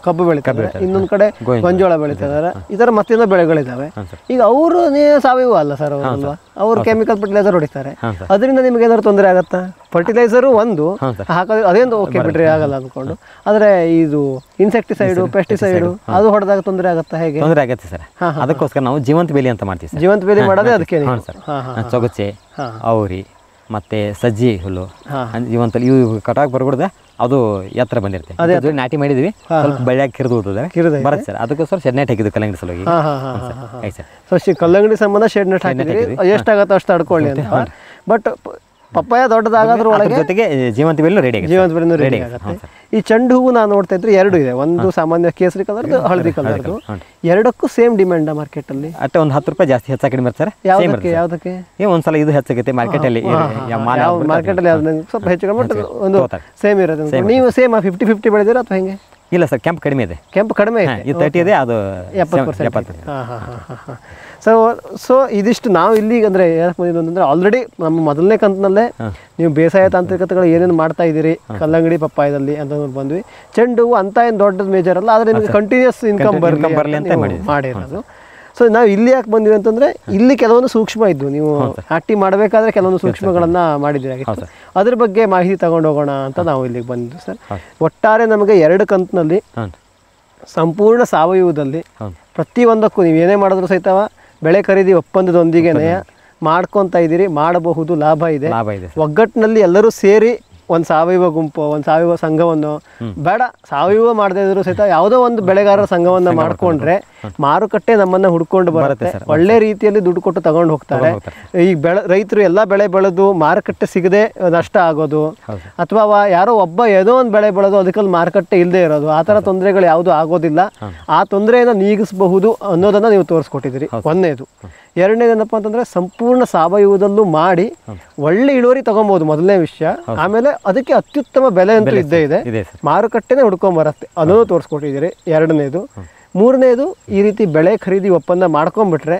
ಕಬ್ಬು ಬೆಳಿತಾರೆ ಇನ್ನೊಂದ್ ಕಡೆ ಗಂಜೋಳ ಬೆಳಿತಾರೆ ಈ ತರ ಮತ್ತಿಂದ ಬೆಳೆಗಳಿದಾವೆ ಈಗ ಅವರು ಸಾವಯವ ಅಲ್ಲ ಸರ್ ಅವರು ಕೆಮಿಕಲ್ ಫರ್ಟಿಲೈಸರ್ ಹೊಡಿತಾರೆ ಅದರಿಂದ ನಿಮ್ಗೆ ಏನಾದ್ರು ತೊಂದರೆ ಆಗತ್ತಾ ಫರ್ಟಿಲೈಸರು ಒಂದು ಹಾಕೋದು ಅದೇನು ಓಕೆ ಬಿಡ್ರಿ ಆಗಲ್ಲ ಅನ್ಕೊಂಡು ಆದ್ರೆ ಇದು ಇನ್ಸೆಕ್ಟಿಸೈಡು ಪೆಸ್ಟಿಸೈಡ್ ಅದು ಹೊಡೆದಾಗ ತೊಂದರೆ ಆಗುತ್ತಾ ಹೇಗೆ ತೊಂದರೆ ಆಗುತ್ತೆ ಸರ್ ಅದಕ್ಕೋಸ್ಕರ ನಾವು ಜೀವಂತ ಬೇಲಿ ಅಂತ ಮಾಡ್ತೀವಿ ಜೀವಂತ ಬೇಲಿ ಮಾಡೋದೇ ಅದಕ್ಕೆ ಸರ್ ಅವ್ರಿ ಮತ್ತೆ ಸಜ್ಜಿ ಹುಲ್ಲು ಇವಂತ ಇವು ಕಟಾಕ್ ಬರ್ಬಿಡ್ದ ಅದು ಎತ್ತರ ಬಂದಿರುತ್ತೆ ಅದೇ ನಾಟಿ ಮಾಡಿದ್ವಿ ಸ್ವಲ್ಪ ಬಳ್ಳಿಯಾಗಿ ಕಿರಿದು ಹೋಗ್ತದೆ ಬರುತ್ತೆ ಸರ್ ಅದಕ್ಕೋಸ್ಕರ ಶೆಡ್ ನೆಟ್ ಹಾಕಿದ್ವಿ ಕಲ್ಲಂಗಡಿ ಸಲುವಾಗಿ ಕಲ್ಲಂಗಡಿ ಸಂಬಂಧ ಶೆಡ್ ನೆಟ್ ಹಾಕಿದ್ರಿ ಎಷ್ಟಾಗತ್ತೆ ಅಷ್ಟು ಅಡ್ಕೊಳ್ಳಿ ಬಟ್ ಪಪ್ಪಾಯ ದೊಡ್ಡದಾಗಾದ್ರೂ ಒಳಗೆ ಜೊತೆಗೆ ಜೀವಂತ ಬೆಲ್ಲು ರೆಡಿ ಜೀವಂತ ಬೆಲ್ಲು ರೆಡಿ ಆಗುತ್ತೆ ಈ ಚೆಂಡು ಹೂವು ನಾನು ನೋಡ್ತಾ ಇದ್ರೆ ಎರಡು ಇದೆ ಒಂದು ಸಾಮಾನ್ಯ ಕೇಸರಿ ಕಲರ್ದು ಹಳದಿ ಕಲರ್ದು ಎರಡಕ್ಕೂ ಸೇಮ್ ಡಿಮ್ಯಾಂಡ್ ಮಾರ್ಕೆಟ್ ಅಲ್ಲಿ ಅಟ್ಟೆ ಒಂದು ಹತ್ತು ರೂಪಾಯಿ ಜಾಸ್ತಿ ಹೆಚ್ಚಾಗಿ ಕಡಿಮೆ ಸರ್ ಯಾವ್ದಕ್ಕೆ ಯಾವ್ದಕ್ಕೆ ಏ ಒಂದ್ಸಲ ಇದು ಹೆಚ್ಚಾಗೈತೆ ಮಾರ್ಕೆಟ್ ಅಲ್ಲಿ ಮಾರ್ಕೆಟ್ ಅಲ್ಲಿ ಸ್ವಲ್ಪ ಹೆಚ್ಚು ಒಂದು ಸೇಮ್ ಇರುತ್ತೆ ನೀವು ಸೇಮ್ ಫಿಫ್ಟಿ ಫಿಫ್ಟಿ ಬೆಳೆದಿರೋ ಅಥವಾ ಹೆಂಗೆ ಇಲ್ಲ ಸರ್ ಕೆಂಪು ಕಡಿಮೆ ಇದೆ ಕೆಂಪು ಕಡಿಮೆ ಇದೆ ಈ ತರ್ಟಿ ಇದೆ ಅದು ಎಪ್ಪತ್ತು ಎಪ್ಪತ್ತು ಸೊ ಸೊ ಇದಿಷ್ಟು ನಾವು ಇಲ್ಲಿ ಅಂದ್ರೆ ಏನಕ್ಕೆ ಆಲ್ರೆಡಿ ನಮ್ಮ ಮೊದಲನೇ ಕಂತಿನಲ್ಲೇ ನೀವು ಬೇಸಾಯ ತಾಂತ್ರಿಕತೆಗಳು ಏನೇನು ಮಾಡ್ತಾ ಇದ್ದೀರಿ ಕಲ್ಲಂಗಡಿ ಪಪ್ಪಾಯದಲ್ಲಿ ಅಂತ ಬಂದ್ವಿ ಚೆಂಡು ಅಂತ ಏನು ದೊಡ್ಡದು ಮೇಜರ್ ಅಲ್ಲ ಆದರೆ ನಿಮಗೆ ಕಂಟಿನ್ಯೂಸ್ ಇನ್ಕಮ್ ಬರಲಿ ಅಂತ ಮಾಡಿರೋದು ಸೊ ನಾವು ಇಲ್ಲಿ ಯಾಕೆ ಬಂದ್ವಿ ಅಂತಂದ್ರೆ ಇಲ್ಲಿ ಕೆಲವೊಂದು ಸೂಕ್ಷ್ಮ ಇದ್ದು ನೀವು ಆಕ್ಟಿ ಮಾಡಬೇಕಾದ್ರೆ ಕೆಲವೊಂದು ಸೂಕ್ಷ್ಮಗಳನ್ನ ಮಾಡಿದ್ದೀರಾಗಿತ್ತು ಅದ್ರ ಬಗ್ಗೆ ಮಾಹಿತಿ ತಗೊಂಡು ಹೋಗೋಣ ಅಂತ ನಾವು ಇಲ್ಲಿಗೆ ಬಂದಿದ್ವಿ ಸರ್ ಒಟ್ಟಾರೆ ನಮಗೆ ಎರಡು ಕಂತಿನಲ್ಲಿ ಸಂಪೂರ್ಣ ಸಾವಯವದಲ್ಲಿ ಪ್ರತಿಯೊಂದಕ್ಕೂ ನೀವು ಏನೇ ಮಾಡಿದ್ರು ಸಹಿತವಾ ಬೆಳೆ ಖರೀದಿ ಒಪ್ಪಂದದೊಂದಿಗೆ ಮಾಡ್ಕೊಂತ ಇದ್ದೀರಿ ಮಾಡಬಹುದು ಲಾಭ ಇದೆ ಲಾಭ ಇದೆ ಒಗ್ಗಟ್ಟಿನಲ್ಲಿ ಎಲ್ಲರೂ ಸೇರಿ ಒಂದು ಸಾವಯವ ಗುಂಪು ಒಂದು ಸಾವಯವ ಸಂಘವನ್ನು ಬೇಡ ಸಾವಯವ ಮಾಡದೇ ಇದ್ರು ಸಹಿತ ಯಾವುದೋ ಒಂದು ಬೆಳೆಗಾರರ ಸಂಘವನ್ನ ಮಾಡ್ಕೊಂಡ್ರೆ ಮಾರುಕಟ್ಟೆ ನಮ್ಮನ್ನ ಹುಡ್ಕೊಂಡು ಬರುತ್ತೆ ಒಳ್ಳೆ ರೀತಿಯಲ್ಲಿ ದುಡ್ಡು ಕೊಟ್ಟು ತಗೊಂಡು ಹೋಗ್ತಾರೆ ಈ ಬೆಳೆ ರೈತರು ಎಲ್ಲ ಬೆಳೆ ಬೆಳೆದು ಮಾರುಕಟ್ಟೆ ಸಿಗದೆ ನಷ್ಟ ಆಗೋದು ಅಥವಾ ಯಾರೋ ಒಬ್ಬ ಯಾವುದೋ ಒಂದು ಬೆಳೆ ಬೆಳೆದು ಅದಕ್ಕಲ್ಲಿ ಮಾರುಕಟ್ಟೆ ಇಲ್ಲದೆ ಇರೋದು ಆ ಥರ ತೊಂದರೆಗಳು ಯಾವುದು ಆಗೋದಿಲ್ಲ ಆ ತೊಂದರೆಯನ್ನು ನೀಗಿಸಬಹುದು ಅನ್ನೋದನ್ನ ನೀವು ತೋರಿಸ್ಕೊಟ್ಟಿದ್ದೀರಿ ಒಂದೇದು ಎರಡನೇದೇನಪ್ಪ ಅಂತಂದ್ರೆ ಸಂಪೂರ್ಣ ಸಾವಯವದಲ್ಲೂ ಮಾಡಿ ಒಳ್ಳೆ ಇಳುವರಿ ತೊಗೊಬೋದು ಮೊದಲನೇ ವಿಷಯ ಆಮೇಲೆ ಅದಕ್ಕೆ ಅತ್ಯುತ್ತಮ ಬೆಲೆ ಅಂತ ಇದ್ದೇ ಇದೆ ಮಾರುಕಟ್ಟೆನೇ ಹುಡ್ಕೊಂಬರತ್ತೆ ಅದನ್ನು ತೋರಿಸ್ಕೊಟ್ಟಿದ್ದೀರಿ ಎರಡನೇದು ಮೂರನೇದು ಈ ರೀತಿ ಬೆಳೆ ಖರೀದಿ ಒಪ್ಪಂದ ಮಾಡ್ಕೊಂಡ್ಬಿಟ್ರೆ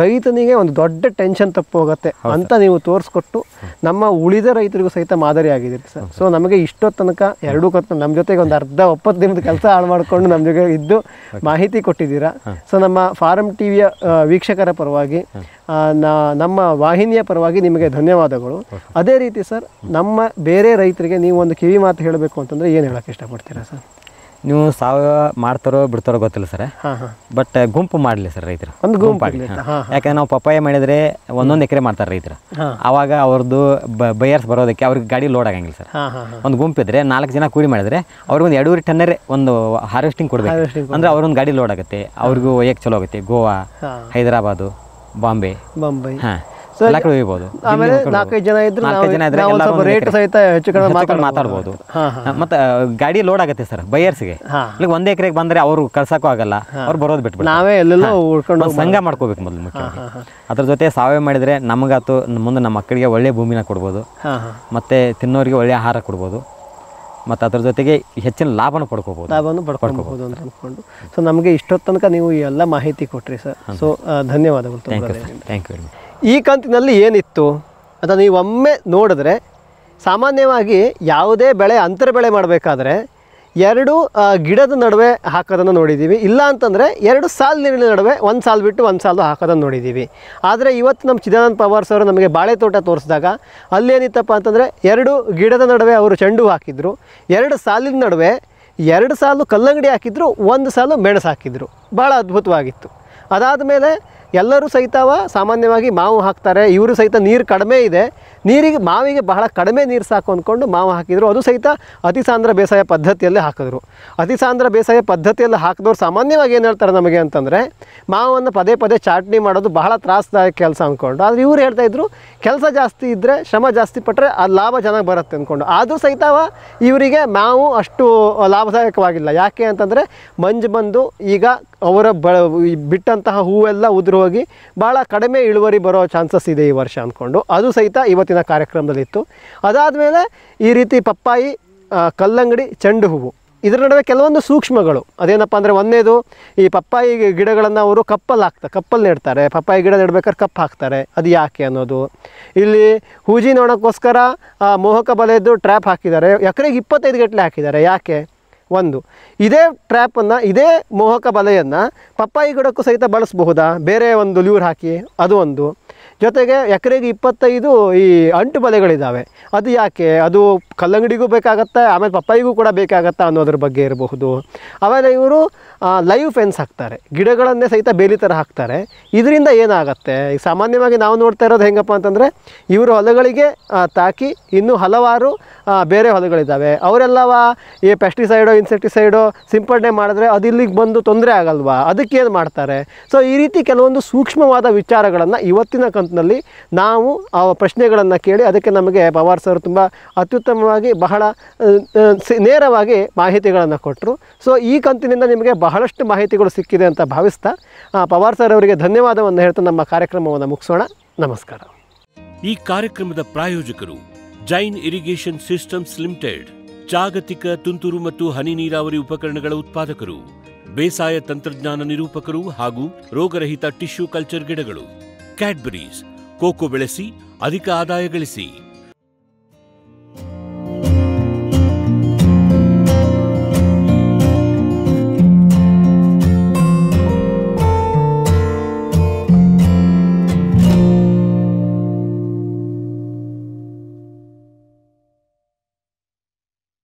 ರೈತನಿಗೆ ಒಂದು ದೊಡ್ಡ ಟೆನ್ಷನ್ ಹೋಗುತ್ತೆ ಅಂತ ನೀವು ತೋರಿಸ್ಕೊಟ್ಟು ನಮ್ಮ ಉಳಿದ ರೈತರಿಗೂ ಸಹಿತ ಮಾದರಿ ಆಗಿದ್ದೀರಿ ಸರ್ ಸೊ ನಮಗೆ ಇಷ್ಟೊತ್ತು ತನಕ ಎರಡೂ ಕತ್ತು ನಮ್ಮ ಜೊತೆಗೆ ಒಂದು ಅರ್ಧ ಒಪ್ಪತ್ತು ದಿನದ ಕೆಲಸ ಹಾಳು ಮಾಡಿಕೊಂಡು ನಮ್ಮ ಜೊತೆ ಇದ್ದು ಮಾಹಿತಿ ಕೊಟ್ಟಿದ್ದೀರಾ ಸೊ ನಮ್ಮ ಫಾರಂ ಟಿ ವಿಯ ವೀಕ್ಷಕರ ಪರವಾಗಿ ನಮ್ಮ ವಾಹಿನಿಯ ಪರವಾಗಿ ನಿಮಗೆ ಧನ್ಯವಾದಗಳು ಅದೇ ರೀತಿ ಸರ್ ನಮ್ಮ ಬೇರೆ ರೈತರಿಗೆ ನೀವು ಒಂದು ಕಿವಿ ಮಾತು ಹೇಳಬೇಕು ಅಂತಂದರೆ ಏನು ಹೇಳೋಕ್ಕೆ ಇಷ್ಟಪಡ್ತೀರಾ ಸರ್ ನೀವು ಸಾವಯವ ಮಾಡ್ತಾರೋ ಬಿಡ್ತಾರೋ ಗೊತ್ತಿಲ್ಲ ಸರ್ ಬಟ್ ಗುಂಪು ಮಾಡಲಿ ಸರ್ ರೈತರು ಒಂದು ಗುಂಪು ಆಗಲಿ ಯಾಕಂದ್ರೆ ನಾವು ಪಪ್ಪಾಯ ಮಾಡಿದರೆ ಒಂದೊಂದು ಎಕರೆ ಮಾಡ್ತಾರೆ ರೈತರು ಆವಾಗ ಅವ್ರದ್ದು ಬೈಯರ್ಸ್ ಬರೋದಕ್ಕೆ ಅವ್ರಿಗೆ ಗಾಡಿ ಲೋಡ್ ಆಗಂಗಿಲ್ಲ ಸರ್ ಒಂದು ಗುಂಪಿದ್ರೆ ನಾಲ್ಕು ಜನ ಕೂಡಿ ಮಾಡಿದ್ರೆ ಅವ್ರಿಗೊಂದು ಒಂದು ಎರಡೂವರೆ ಒಂದು ಹಾರ್ವೆಸ್ಟಿಂಗ್ ಕೊಡಬೇಕು ಅಂದ್ರೆ ಅವ್ರೊಂದು ಗಾಡಿ ಲೋಡ್ ಆಗುತ್ತೆ ಅವ್ರಿಗೂ ಒಯ್ಯಕ್ಕೆ ಚಲೋ ಆಗುತ್ತೆ ಗೋವಾ ಹೈದರಾಬಾದ್ ಬಾಂಬೆ ಬಾಂಬೆ ಹಾಂ ಮಾತಾಡ್ಬೋದು ಮತ್ತೆ ಗಾಡಿ ಲೋಡ್ ಆಗತ್ತೆ ಸರ್ ಬೈಯರ್ಸ್ಗೆ ಈಗ ಒಂದ್ ಎಕರೆಗೆ ಬಂದ್ರೆ ಅವರು ಕಳ್ಸಕ್ಕೂ ಆಗಲ್ಲ ಅವ್ರು ಬರೋದ್ ಬಿಟ್ಬಿಟ್ಟು ನಾವೇ ಎಲ್ಲೆಲ್ಲೋ ಉಳ್ಕೊಂಡು ಸಂಘ ಮಾಡ್ಕೋಬೇಕು ಮೊದಲು ಮುಖ್ಯ ಅದ್ರ ಜೊತೆ ಸಾವಯವ ಮಾಡಿದ್ರೆ ನಮಗಾತು ಮುಂದೆ ನಮ್ಮ ಮಕ್ಕಳಿಗೆ ಒಳ್ಳೆ ಭೂಮಿನ ಕೊಡ್ಬೋದು ಮತ್ತೆ ತಿನ್ನೋರಿಗೆ ಒಳ್ಳೆ ಆಹಾರ ಕೊಡ್ಬೋದು ಮತ್ತು ಅದ್ರ ಜೊತೆಗೆ ಹೆಚ್ಚಿನ ಲಾಭನ ಪಡ್ಕೋಬಹುದು ಲಾಭವನ್ನು ಪಡ್ಕೊಳ್ಬಹುದು ಅಂತ ಅಂದ್ಕೊಂಡು ಸೊ ನಮಗೆ ಇಷ್ಟೊತ್ತನಕ ನೀವು ಎಲ್ಲ ಮಾಹಿತಿ ಕೊಟ್ರಿ ಸರ್ ಸೊ ಧನ್ಯವಾದಗಳು ಥ್ಯಾಂಕ್ ಯು ಈ ಕಂತಿನಲ್ಲಿ ಏನಿತ್ತು ಅಂತ ನೀವೊಮ್ಮೆ ನೋಡಿದ್ರೆ ಸಾಮಾನ್ಯವಾಗಿ ಯಾವುದೇ ಬೆಳೆ ಅಂತರ ಬೆಳೆ ಮಾಡಬೇಕಾದ್ರೆ ಎರಡು ಗಿಡದ ನಡುವೆ ಹಾಕೋದನ್ನು ನೋಡಿದ್ದೀವಿ ಇಲ್ಲ ಅಂತಂದರೆ ಎರಡು ಸಾಲ್ ನೀರಿನ ನಡುವೆ ಒಂದು ಸಾಲು ಬಿಟ್ಟು ಒಂದು ಸಾಲು ಹಾಕೋದನ್ನು ನೋಡಿದ್ದೀವಿ ಆದರೆ ಇವತ್ತು ನಮ್ಮ ಚಿದಾನಂದ ಪವಾರ್ಸ್ ಅವರು ನಮಗೆ ಬಾಳೆ ತೋಟ ತೋರಿಸಿದಾಗ ಅಲ್ಲೇನಿತ್ತಪ್ಪ ಅಂತಂದರೆ ಎರಡು ಗಿಡದ ನಡುವೆ ಅವರು ಚೆಂಡು ಹಾಕಿದ್ರು ಎರಡು ಸಾಲಿನ ನಡುವೆ ಎರಡು ಸಾಲು ಕಲ್ಲಂಗಡಿ ಹಾಕಿದ್ರು ಒಂದು ಸಾಲು ಮೆಣಸು ಹಾಕಿದ್ರು ಭಾಳ ಅದ್ಭುತವಾಗಿತ್ತು ಅದಾದ ಮೇಲೆ ಎಲ್ಲರೂ ಸಹಿತವ ಸಾಮಾನ್ಯವಾಗಿ ಮಾವು ಹಾಕ್ತಾರೆ ಇವರು ಸಹಿತ ನೀರು ಕಡಿಮೆ ಇದೆ ನೀರಿಗೆ ಮಾವಿಗೆ ಬಹಳ ಕಡಿಮೆ ನೀರು ಸಾಕು ಅಂದ್ಕೊಂಡು ಮಾವು ಹಾಕಿದರು ಅದು ಸಹಿತ ಅತಿಸಾಂದ್ರ ಬೇಸಾಯ ಪದ್ಧತಿಯಲ್ಲೇ ಹಾಕಿದ್ರು ಅತಿಸಾಂದ್ರ ಬೇಸಾಯ ಪದ್ಧತಿಯಲ್ಲಿ ಹಾಕಿದವ್ರು ಸಾಮಾನ್ಯವಾಗಿ ಏನು ಹೇಳ್ತಾರೆ ನಮಗೆ ಅಂತಂದರೆ ಮಾವನ್ನು ಪದೇ ಪದೇ ಚಾಟ್ನಿ ಮಾಡೋದು ಬಹಳ ತ್ರಾಸದಾಯಕ ಕೆಲಸ ಅಂದ್ಕೊಂಡು ಆದರೆ ಹೇಳ್ತಾ ಇದ್ರು ಕೆಲಸ ಜಾಸ್ತಿ ಇದ್ದರೆ ಶ್ರಮ ಜಾಸ್ತಿ ಪಟ್ಟರೆ ಆ ಲಾಭ ಚೆನ್ನಾಗಿ ಬರುತ್ತೆ ಅಂದ್ಕೊಂಡು ಆದರೂ ಸಹಿತವ ಇವರಿಗೆ ಮಾವು ಅಷ್ಟು ಲಾಭದಾಯಕವಾಗಿಲ್ಲ ಯಾಕೆ ಅಂತಂದರೆ ಮಂಜು ಬಂದು ಈಗ ಅವರ ಬ ಬಿಟ್ಟಂತಹ ಹೂವೆಲ್ಲ ಉದುರು ಹೋಗಿ ಭಾಳ ಕಡಿಮೆ ಇಳುವರಿ ಬರೋ ಚಾನ್ಸಸ್ ಇದೆ ಈ ವರ್ಷ ಅಂದ್ಕೊಂಡು ಅದು ಸಹಿತ ಇವತ್ತಿನ ಕಾರ್ಯಕ್ರಮದಲ್ಲಿತ್ತು ಅದಾದಮೇಲೆ ಈ ರೀತಿ ಪಪ್ಪಾಯಿ ಕಲ್ಲಂಗಡಿ ಚೆಂಡು ಹೂವು ಇದರ ನಡುವೆ ಕೆಲವೊಂದು ಸೂಕ್ಷ್ಮಗಳು ಅದೇನಪ್ಪ ಅಂದರೆ ಒಂದೇದು ಈ ಪಪ್ಪಾಯಿ ಗಿಡಗಳನ್ನು ಅವರು ಕಪ್ಪಲ್ಲಿ ಹಾಕ್ತಾರೆ ಕಪ್ಪಲ್ಲಿ ನೆಡ್ತಾರೆ ಪಪ್ಪಾಯಿ ಗಿಡ ನೆಡ್ಬೇಕಾದ್ರೆ ಕಪ್ಪು ಹಾಕ್ತಾರೆ ಅದು ಯಾಕೆ ಅನ್ನೋದು ಇಲ್ಲಿ ಹೂಜಿ ನೋಡೋಕ್ಕೋಸ್ಕರ ಮೋಹಕ ಬಲೆಯದ್ದು ಟ್ರ್ಯಾಪ್ ಹಾಕಿದ್ದಾರೆ ಎಕರೆಗೆ ಇಪ್ಪತ್ತೈದು ಗಟ್ಟಲೆ ಹಾಕಿದ್ದಾರೆ ಯಾಕೆ ಒಂದು ಇದೇ ಟ್ರ್ಯಾಪನ್ನು ಇದೇ ಮೋಹಕ ಬಲೆಯನ್ನು ಪಪ್ಪಾಯಿ ಗಿಡಕ್ಕೂ ಸಹಿತ ಬಳಸಬಹುದಾ ಬೇರೆ ಒಂದು ಲ್ಯೂರ್ ಹಾಕಿ ಅದು ಒಂದು ಜೊತೆಗೆ ಎಕರೆಗೆ ಇಪ್ಪತ್ತೈದು ಈ ಅಂಟು ಬಲೆಗಳಿದ್ದಾವೆ ಅದು ಯಾಕೆ ಅದು ಕಲ್ಲಂಗಡಿಗೂ ಬೇಕಾಗತ್ತೆ ಆಮೇಲೆ ಪಪ್ಪಾಯಿಗೂ ಕೂಡ ಬೇಕಾಗತ್ತೆ ಅನ್ನೋದ್ರ ಬಗ್ಗೆ ಇರಬಹುದು ಆಮೇಲೆ ಇವರು ಲೈವ್ ಫೆನ್ಸ್ ಹಾಕ್ತಾರೆ ಗಿಡಗಳನ್ನೇ ಸಹಿತ ಬೇಲಿ ಥರ ಹಾಕ್ತಾರೆ ಇದರಿಂದ ಏನಾಗುತ್ತೆ ಈಗ ಸಾಮಾನ್ಯವಾಗಿ ನಾವು ನೋಡ್ತಾ ಇರೋದು ಹೆಂಗಪ್ಪ ಅಂತಂದರೆ ಇವರು ಹೊಲಗಳಿಗೆ ತಾಕಿ ಇನ್ನೂ ಹಲವಾರು ಬೇರೆ ಹೊಲಗಳಿದ್ದಾವೆ ಅವರೆಲ್ಲವ ಈ ಪೆಸ್ಟಿಸೈಡೋ ಇನ್ಸೆಕ್ಟಿಸೈಡೋ ಸಿಂಪಡಣೆ ಮಾಡಿದ್ರೆ ಅದು ಇಲ್ಲಿಗೆ ಬಂದು ತೊಂದರೆ ಆಗಲ್ವಾ ಅದಕ್ಕೇನು ಮಾಡ್ತಾರೆ ಸೊ ಈ ರೀತಿ ಕೆಲವೊಂದು ಸೂಕ್ಷ್ಮವಾದ ವಿಚಾರಗಳನ್ನು ಇವತ್ತಿನ ನಾವು ಆ ಪ್ರಶ್ನೆಗಳನ್ನು ಕೇಳಿ ಅದಕ್ಕೆ ನಮಗೆ ಪವಾರ್ ಸರ್ ತುಂಬ ಅತ್ಯುತ್ತಮವಾಗಿ ಬಹಳ ನೇರವಾಗಿ ಮಾಹಿತಿಗಳನ್ನು ಕೊಟ್ಟರು ಸೊ ಈ ಕಂತಿನಿಂದ ನಿಮಗೆ ಬಹಳಷ್ಟು ಮಾಹಿತಿಗಳು ಸಿಕ್ಕಿದೆ ಅಂತ ಭಾವಿಸ್ತಾ ಪವಾರ್ ಸರ್ ಅವರಿಗೆ ಧನ್ಯವಾದವನ್ನು ಹೇಳ್ತಾ ನಮ್ಮ ಕಾರ್ಯಕ್ರಮವನ್ನು ಮುಗಿಸೋಣ ನಮಸ್ಕಾರ ಈ ಕಾರ್ಯಕ್ರಮದ ಪ್ರಾಯೋಜಕರು ಜೈನ್ ಇರಿಗೇಷನ್ ಸಿಸ್ಟಮ್ಸ್ ಲಿಮಿಟೆಡ್ ಜಾಗತಿಕ ತುಂತುರು ಮತ್ತು ಹನಿ ನೀರಾವರಿ ಉಪಕರಣಗಳ ಉತ್ಪಾದಕರು ಬೇಸಾಯ ತಂತ್ರಜ್ಞಾನ ನಿರೂಪಕರು ಹಾಗೂ ರೋಗರಹಿತ ಟಿಶ್ಯೂ ಕಲ್ಚರ್ ಗಿಡಗಳು ಕ್ಯಾಡ್ಬರೀಸ್ ಕೋಕೋ ಬೆಳೆಸಿ ಅಧಿಕ ಆದಾಯ ಗಳಿಸಿ